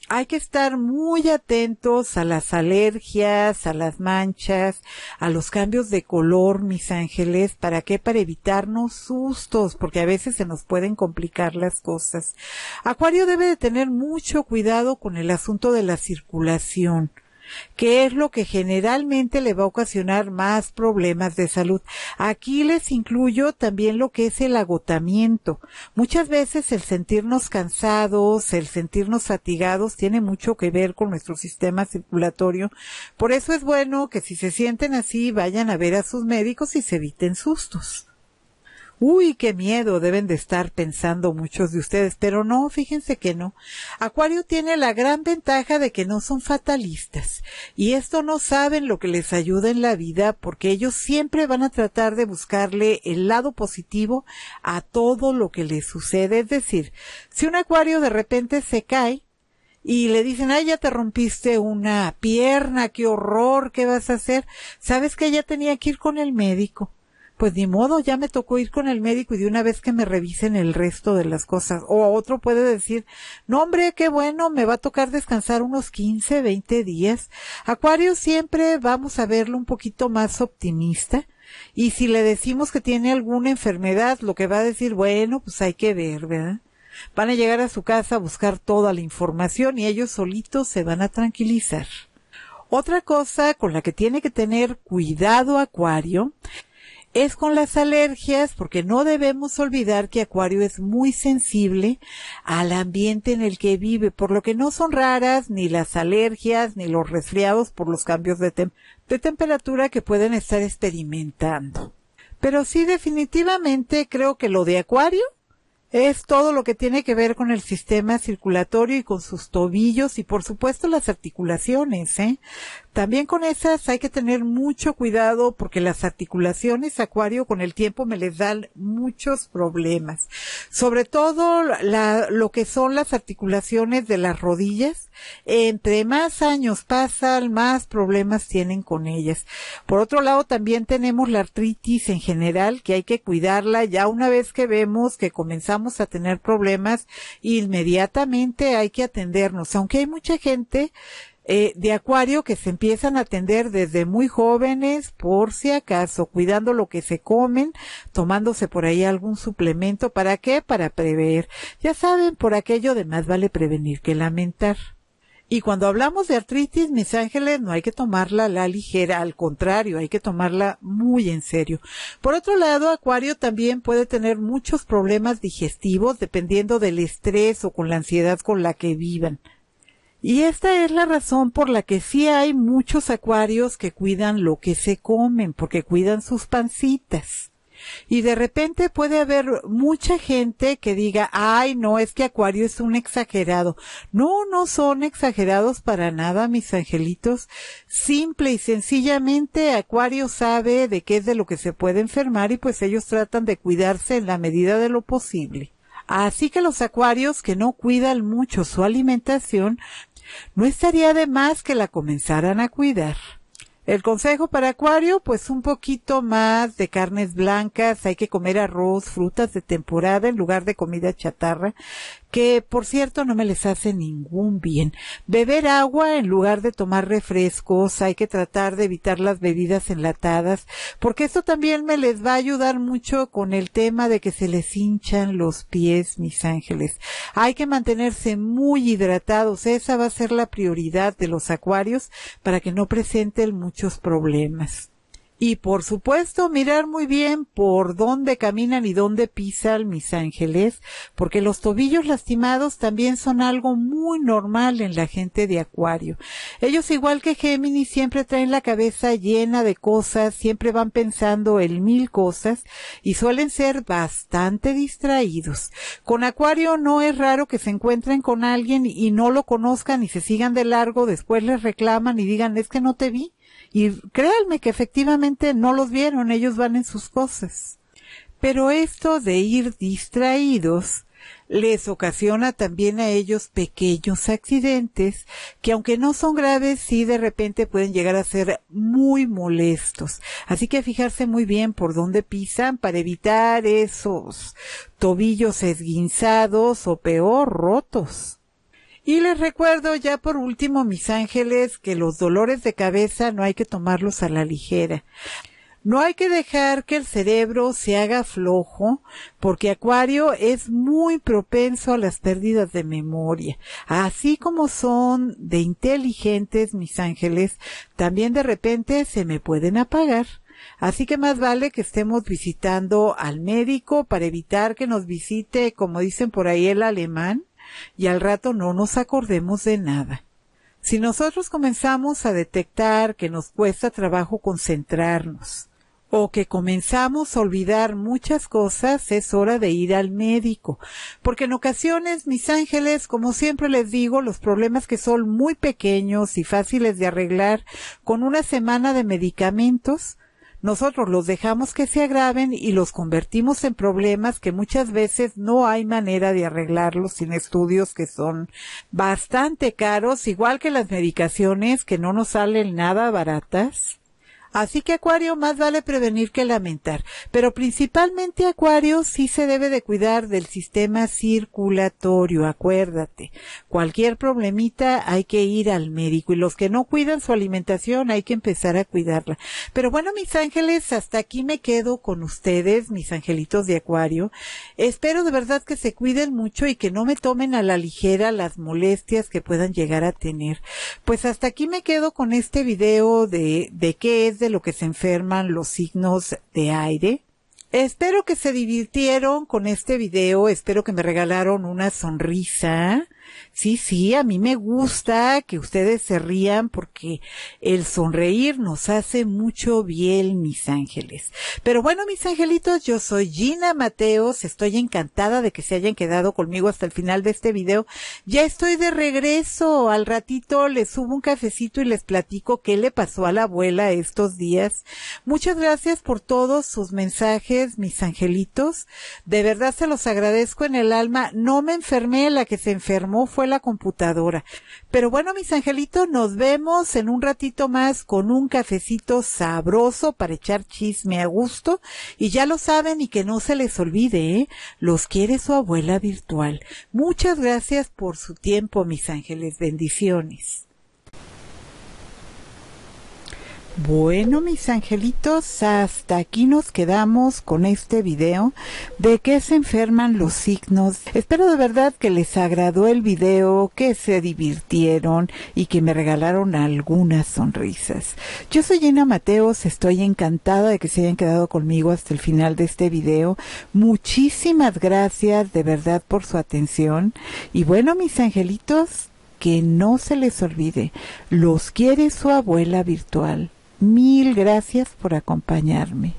hay que estar muy atentos a las alergias, a las manchas, a los cambios de color, mis ángeles. ¿Para qué? Para evitarnos sustos, porque a veces se nos pueden complicar las cosas. Acuario debe de tener mucho cuidado con el asunto de la circulación que es lo que generalmente le va a ocasionar más problemas de salud. Aquí les incluyo también lo que es el agotamiento. Muchas veces el sentirnos cansados, el sentirnos fatigados tiene mucho que ver con nuestro sistema circulatorio. Por eso es bueno que si se sienten así vayan a ver a sus médicos y se eviten sustos. Uy, qué miedo deben de estar pensando muchos de ustedes, pero no, fíjense que no. Acuario tiene la gran ventaja de que no son fatalistas y esto no saben lo que les ayuda en la vida porque ellos siempre van a tratar de buscarle el lado positivo a todo lo que les sucede. Es decir, si un acuario de repente se cae, y le dicen, ay, ya te rompiste una pierna, qué horror, ¿qué vas a hacer? Sabes que ella tenía que ir con el médico pues ni modo, ya me tocó ir con el médico y de una vez que me revisen el resto de las cosas. O otro puede decir, no hombre, qué bueno, me va a tocar descansar unos 15, 20 días. Acuario siempre vamos a verlo un poquito más optimista. Y si le decimos que tiene alguna enfermedad, lo que va a decir, bueno, pues hay que ver, ¿verdad? Van a llegar a su casa a buscar toda la información y ellos solitos se van a tranquilizar. Otra cosa con la que tiene que tener cuidado Acuario es con las alergias, porque no debemos olvidar que Acuario es muy sensible al ambiente en el que vive, por lo que no son raras ni las alergias ni los resfriados por los cambios de, temperatura que pueden estar experimentando. Pero sí definitivamente creo que lo de Acuario es todo lo que tiene que ver con el sistema circulatorio y con sus tobillos y por supuesto las articulaciones, ¿eh? También con esas hay que tener mucho cuidado porque las articulaciones acuario con el tiempo me les dan muchos problemas. Sobre todo la, lo que son las articulaciones de las rodillas. Entre más años pasan, más problemas tienen con ellas. Por otro lado, también tenemos la artritis en general que hay que cuidarla. Ya una vez que vemos que comenzamos a tener problemas, inmediatamente hay que atendernos. Aunque hay mucha gente eh, de acuario que se empiezan a atender desde muy jóvenes, por si acaso, cuidando lo que se comen, tomándose por ahí algún suplemento. ¿Para qué? Para prever. Ya saben, por aquello de más vale prevenir que lamentar. Y cuando hablamos de artritis, mis ángeles, no hay que tomarla a la ligera, al contrario, hay que tomarla muy en serio. Por otro lado, Acuario también puede tener muchos problemas digestivos dependiendo del estrés o con la ansiedad con la que vivan. Y esta es la razón por la que sí hay muchos acuarios que cuidan lo que se comen, porque cuidan sus pancitas. Y de repente puede haber mucha gente que diga, ay, no, es que Acuario es un exagerado. No, no son exagerados para nada, mis angelitos. Simple y sencillamente Acuario sabe de qué es de lo que se puede enfermar y pues ellos tratan de cuidarse en la medida de lo posible. Así que los acuarios que no cuidan mucho su alimentación no estaría de más que la comenzaran a cuidar. El consejo para Acuario, pues un poquito más de carnes blancas, hay que comer arroz, frutas de temporada en lugar de comida chatarra, que por cierto no me les hace ningún bien. Beber agua en lugar de tomar refrescos, hay que tratar de evitar las bebidas enlatadas, porque esto también me les va a ayudar mucho con el tema de que se les hinchan los pies, mis ángeles. Hay que mantenerse muy hidratados, esa va a ser la prioridad de los acuarios para que no presenten muchos problemas. Y por supuesto, mirar muy bien por dónde caminan y dónde pisan mis ángeles, porque los tobillos lastimados también son algo muy normal en la gente de Acuario. Ellos, igual que Géminis, siempre traen la cabeza llena de cosas, siempre van pensando en mil cosas y suelen ser bastante distraídos. Con Acuario no es raro que se encuentren con alguien y no lo conozcan y se sigan de largo, después les reclaman y digan, es que no te vi. Y créanme que efectivamente no los vieron, ellos van en sus cosas. Pero esto de ir distraídos les ocasiona también a ellos pequeños accidentes que aunque no son graves, sí de repente pueden llegar a ser muy molestos. Así que fijarse muy bien por dónde pisan para evitar esos tobillos esguinzados o peor rotos. Y les recuerdo ya por último, mis ángeles, que los dolores de cabeza no hay que tomarlos a la ligera. No hay que dejar que el cerebro se haga flojo, porque Acuario es muy propenso a las pérdidas de memoria. Así como son de inteligentes mis ángeles, también de repente se me pueden apagar. Así que más vale que estemos visitando al médico para evitar que nos visite, como dicen por ahí el alemán, y al rato no nos acordemos de nada. Si nosotros comenzamos a detectar que nos cuesta trabajo concentrarnos o que comenzamos a olvidar muchas cosas, es hora de ir al médico. Porque en ocasiones, mis ángeles, como siempre les digo, los problemas que son muy pequeños y fáciles de arreglar con una semana de medicamentos, nosotros los dejamos que se agraven y los convertimos en problemas que muchas veces no hay manera de arreglarlos sin estudios que son bastante caros, igual que las medicaciones que no nos salen nada baratas Así que Acuario, más vale prevenir que lamentar. Pero principalmente Acuario sí se debe de cuidar del sistema circulatorio, acuérdate. Cualquier problemita hay que ir al médico y los que no cuidan su alimentación hay que empezar a cuidarla. Pero bueno, mis ángeles, hasta aquí me quedo con ustedes, mis angelitos de Acuario. Espero de verdad que se cuiden mucho y que no me tomen a la ligera las molestias que puedan llegar a tener. Pues hasta aquí me quedo con este video de, de qué es de de lo que se enferman los signos de aire. Espero que se divirtieron con este video, espero que me regalaron una sonrisa Sí, sí, a mí me gusta que ustedes se rían porque el sonreír nos hace mucho bien, mis ángeles. Pero bueno, mis angelitos, yo soy Gina Mateos, estoy encantada de que se hayan quedado conmigo hasta el final de este video. Ya estoy de regreso, al ratito les subo un cafecito y les platico qué le pasó a la abuela estos días. Muchas gracias por todos sus mensajes, mis angelitos. De verdad se los agradezco en el alma. No me enfermé la que se enferma fue la computadora. Pero bueno, mis angelitos, nos vemos en un ratito más con un cafecito sabroso para echar chisme a gusto. Y ya lo saben y que no se les olvide, ¿eh? los quiere su abuela virtual. Muchas gracias por su tiempo, mis ángeles. Bendiciones. Bueno, mis angelitos, hasta aquí nos quedamos con este video de ¿Qué se enferman los signos. Espero de verdad que les agradó el video, que se divirtieron y que me regalaron algunas sonrisas. Yo soy Gina Mateos, estoy encantada de que se hayan quedado conmigo hasta el final de este video. Muchísimas gracias de verdad por su atención. Y bueno, mis angelitos, que no se les olvide, los quiere su abuela virtual Mil gracias por acompañarme.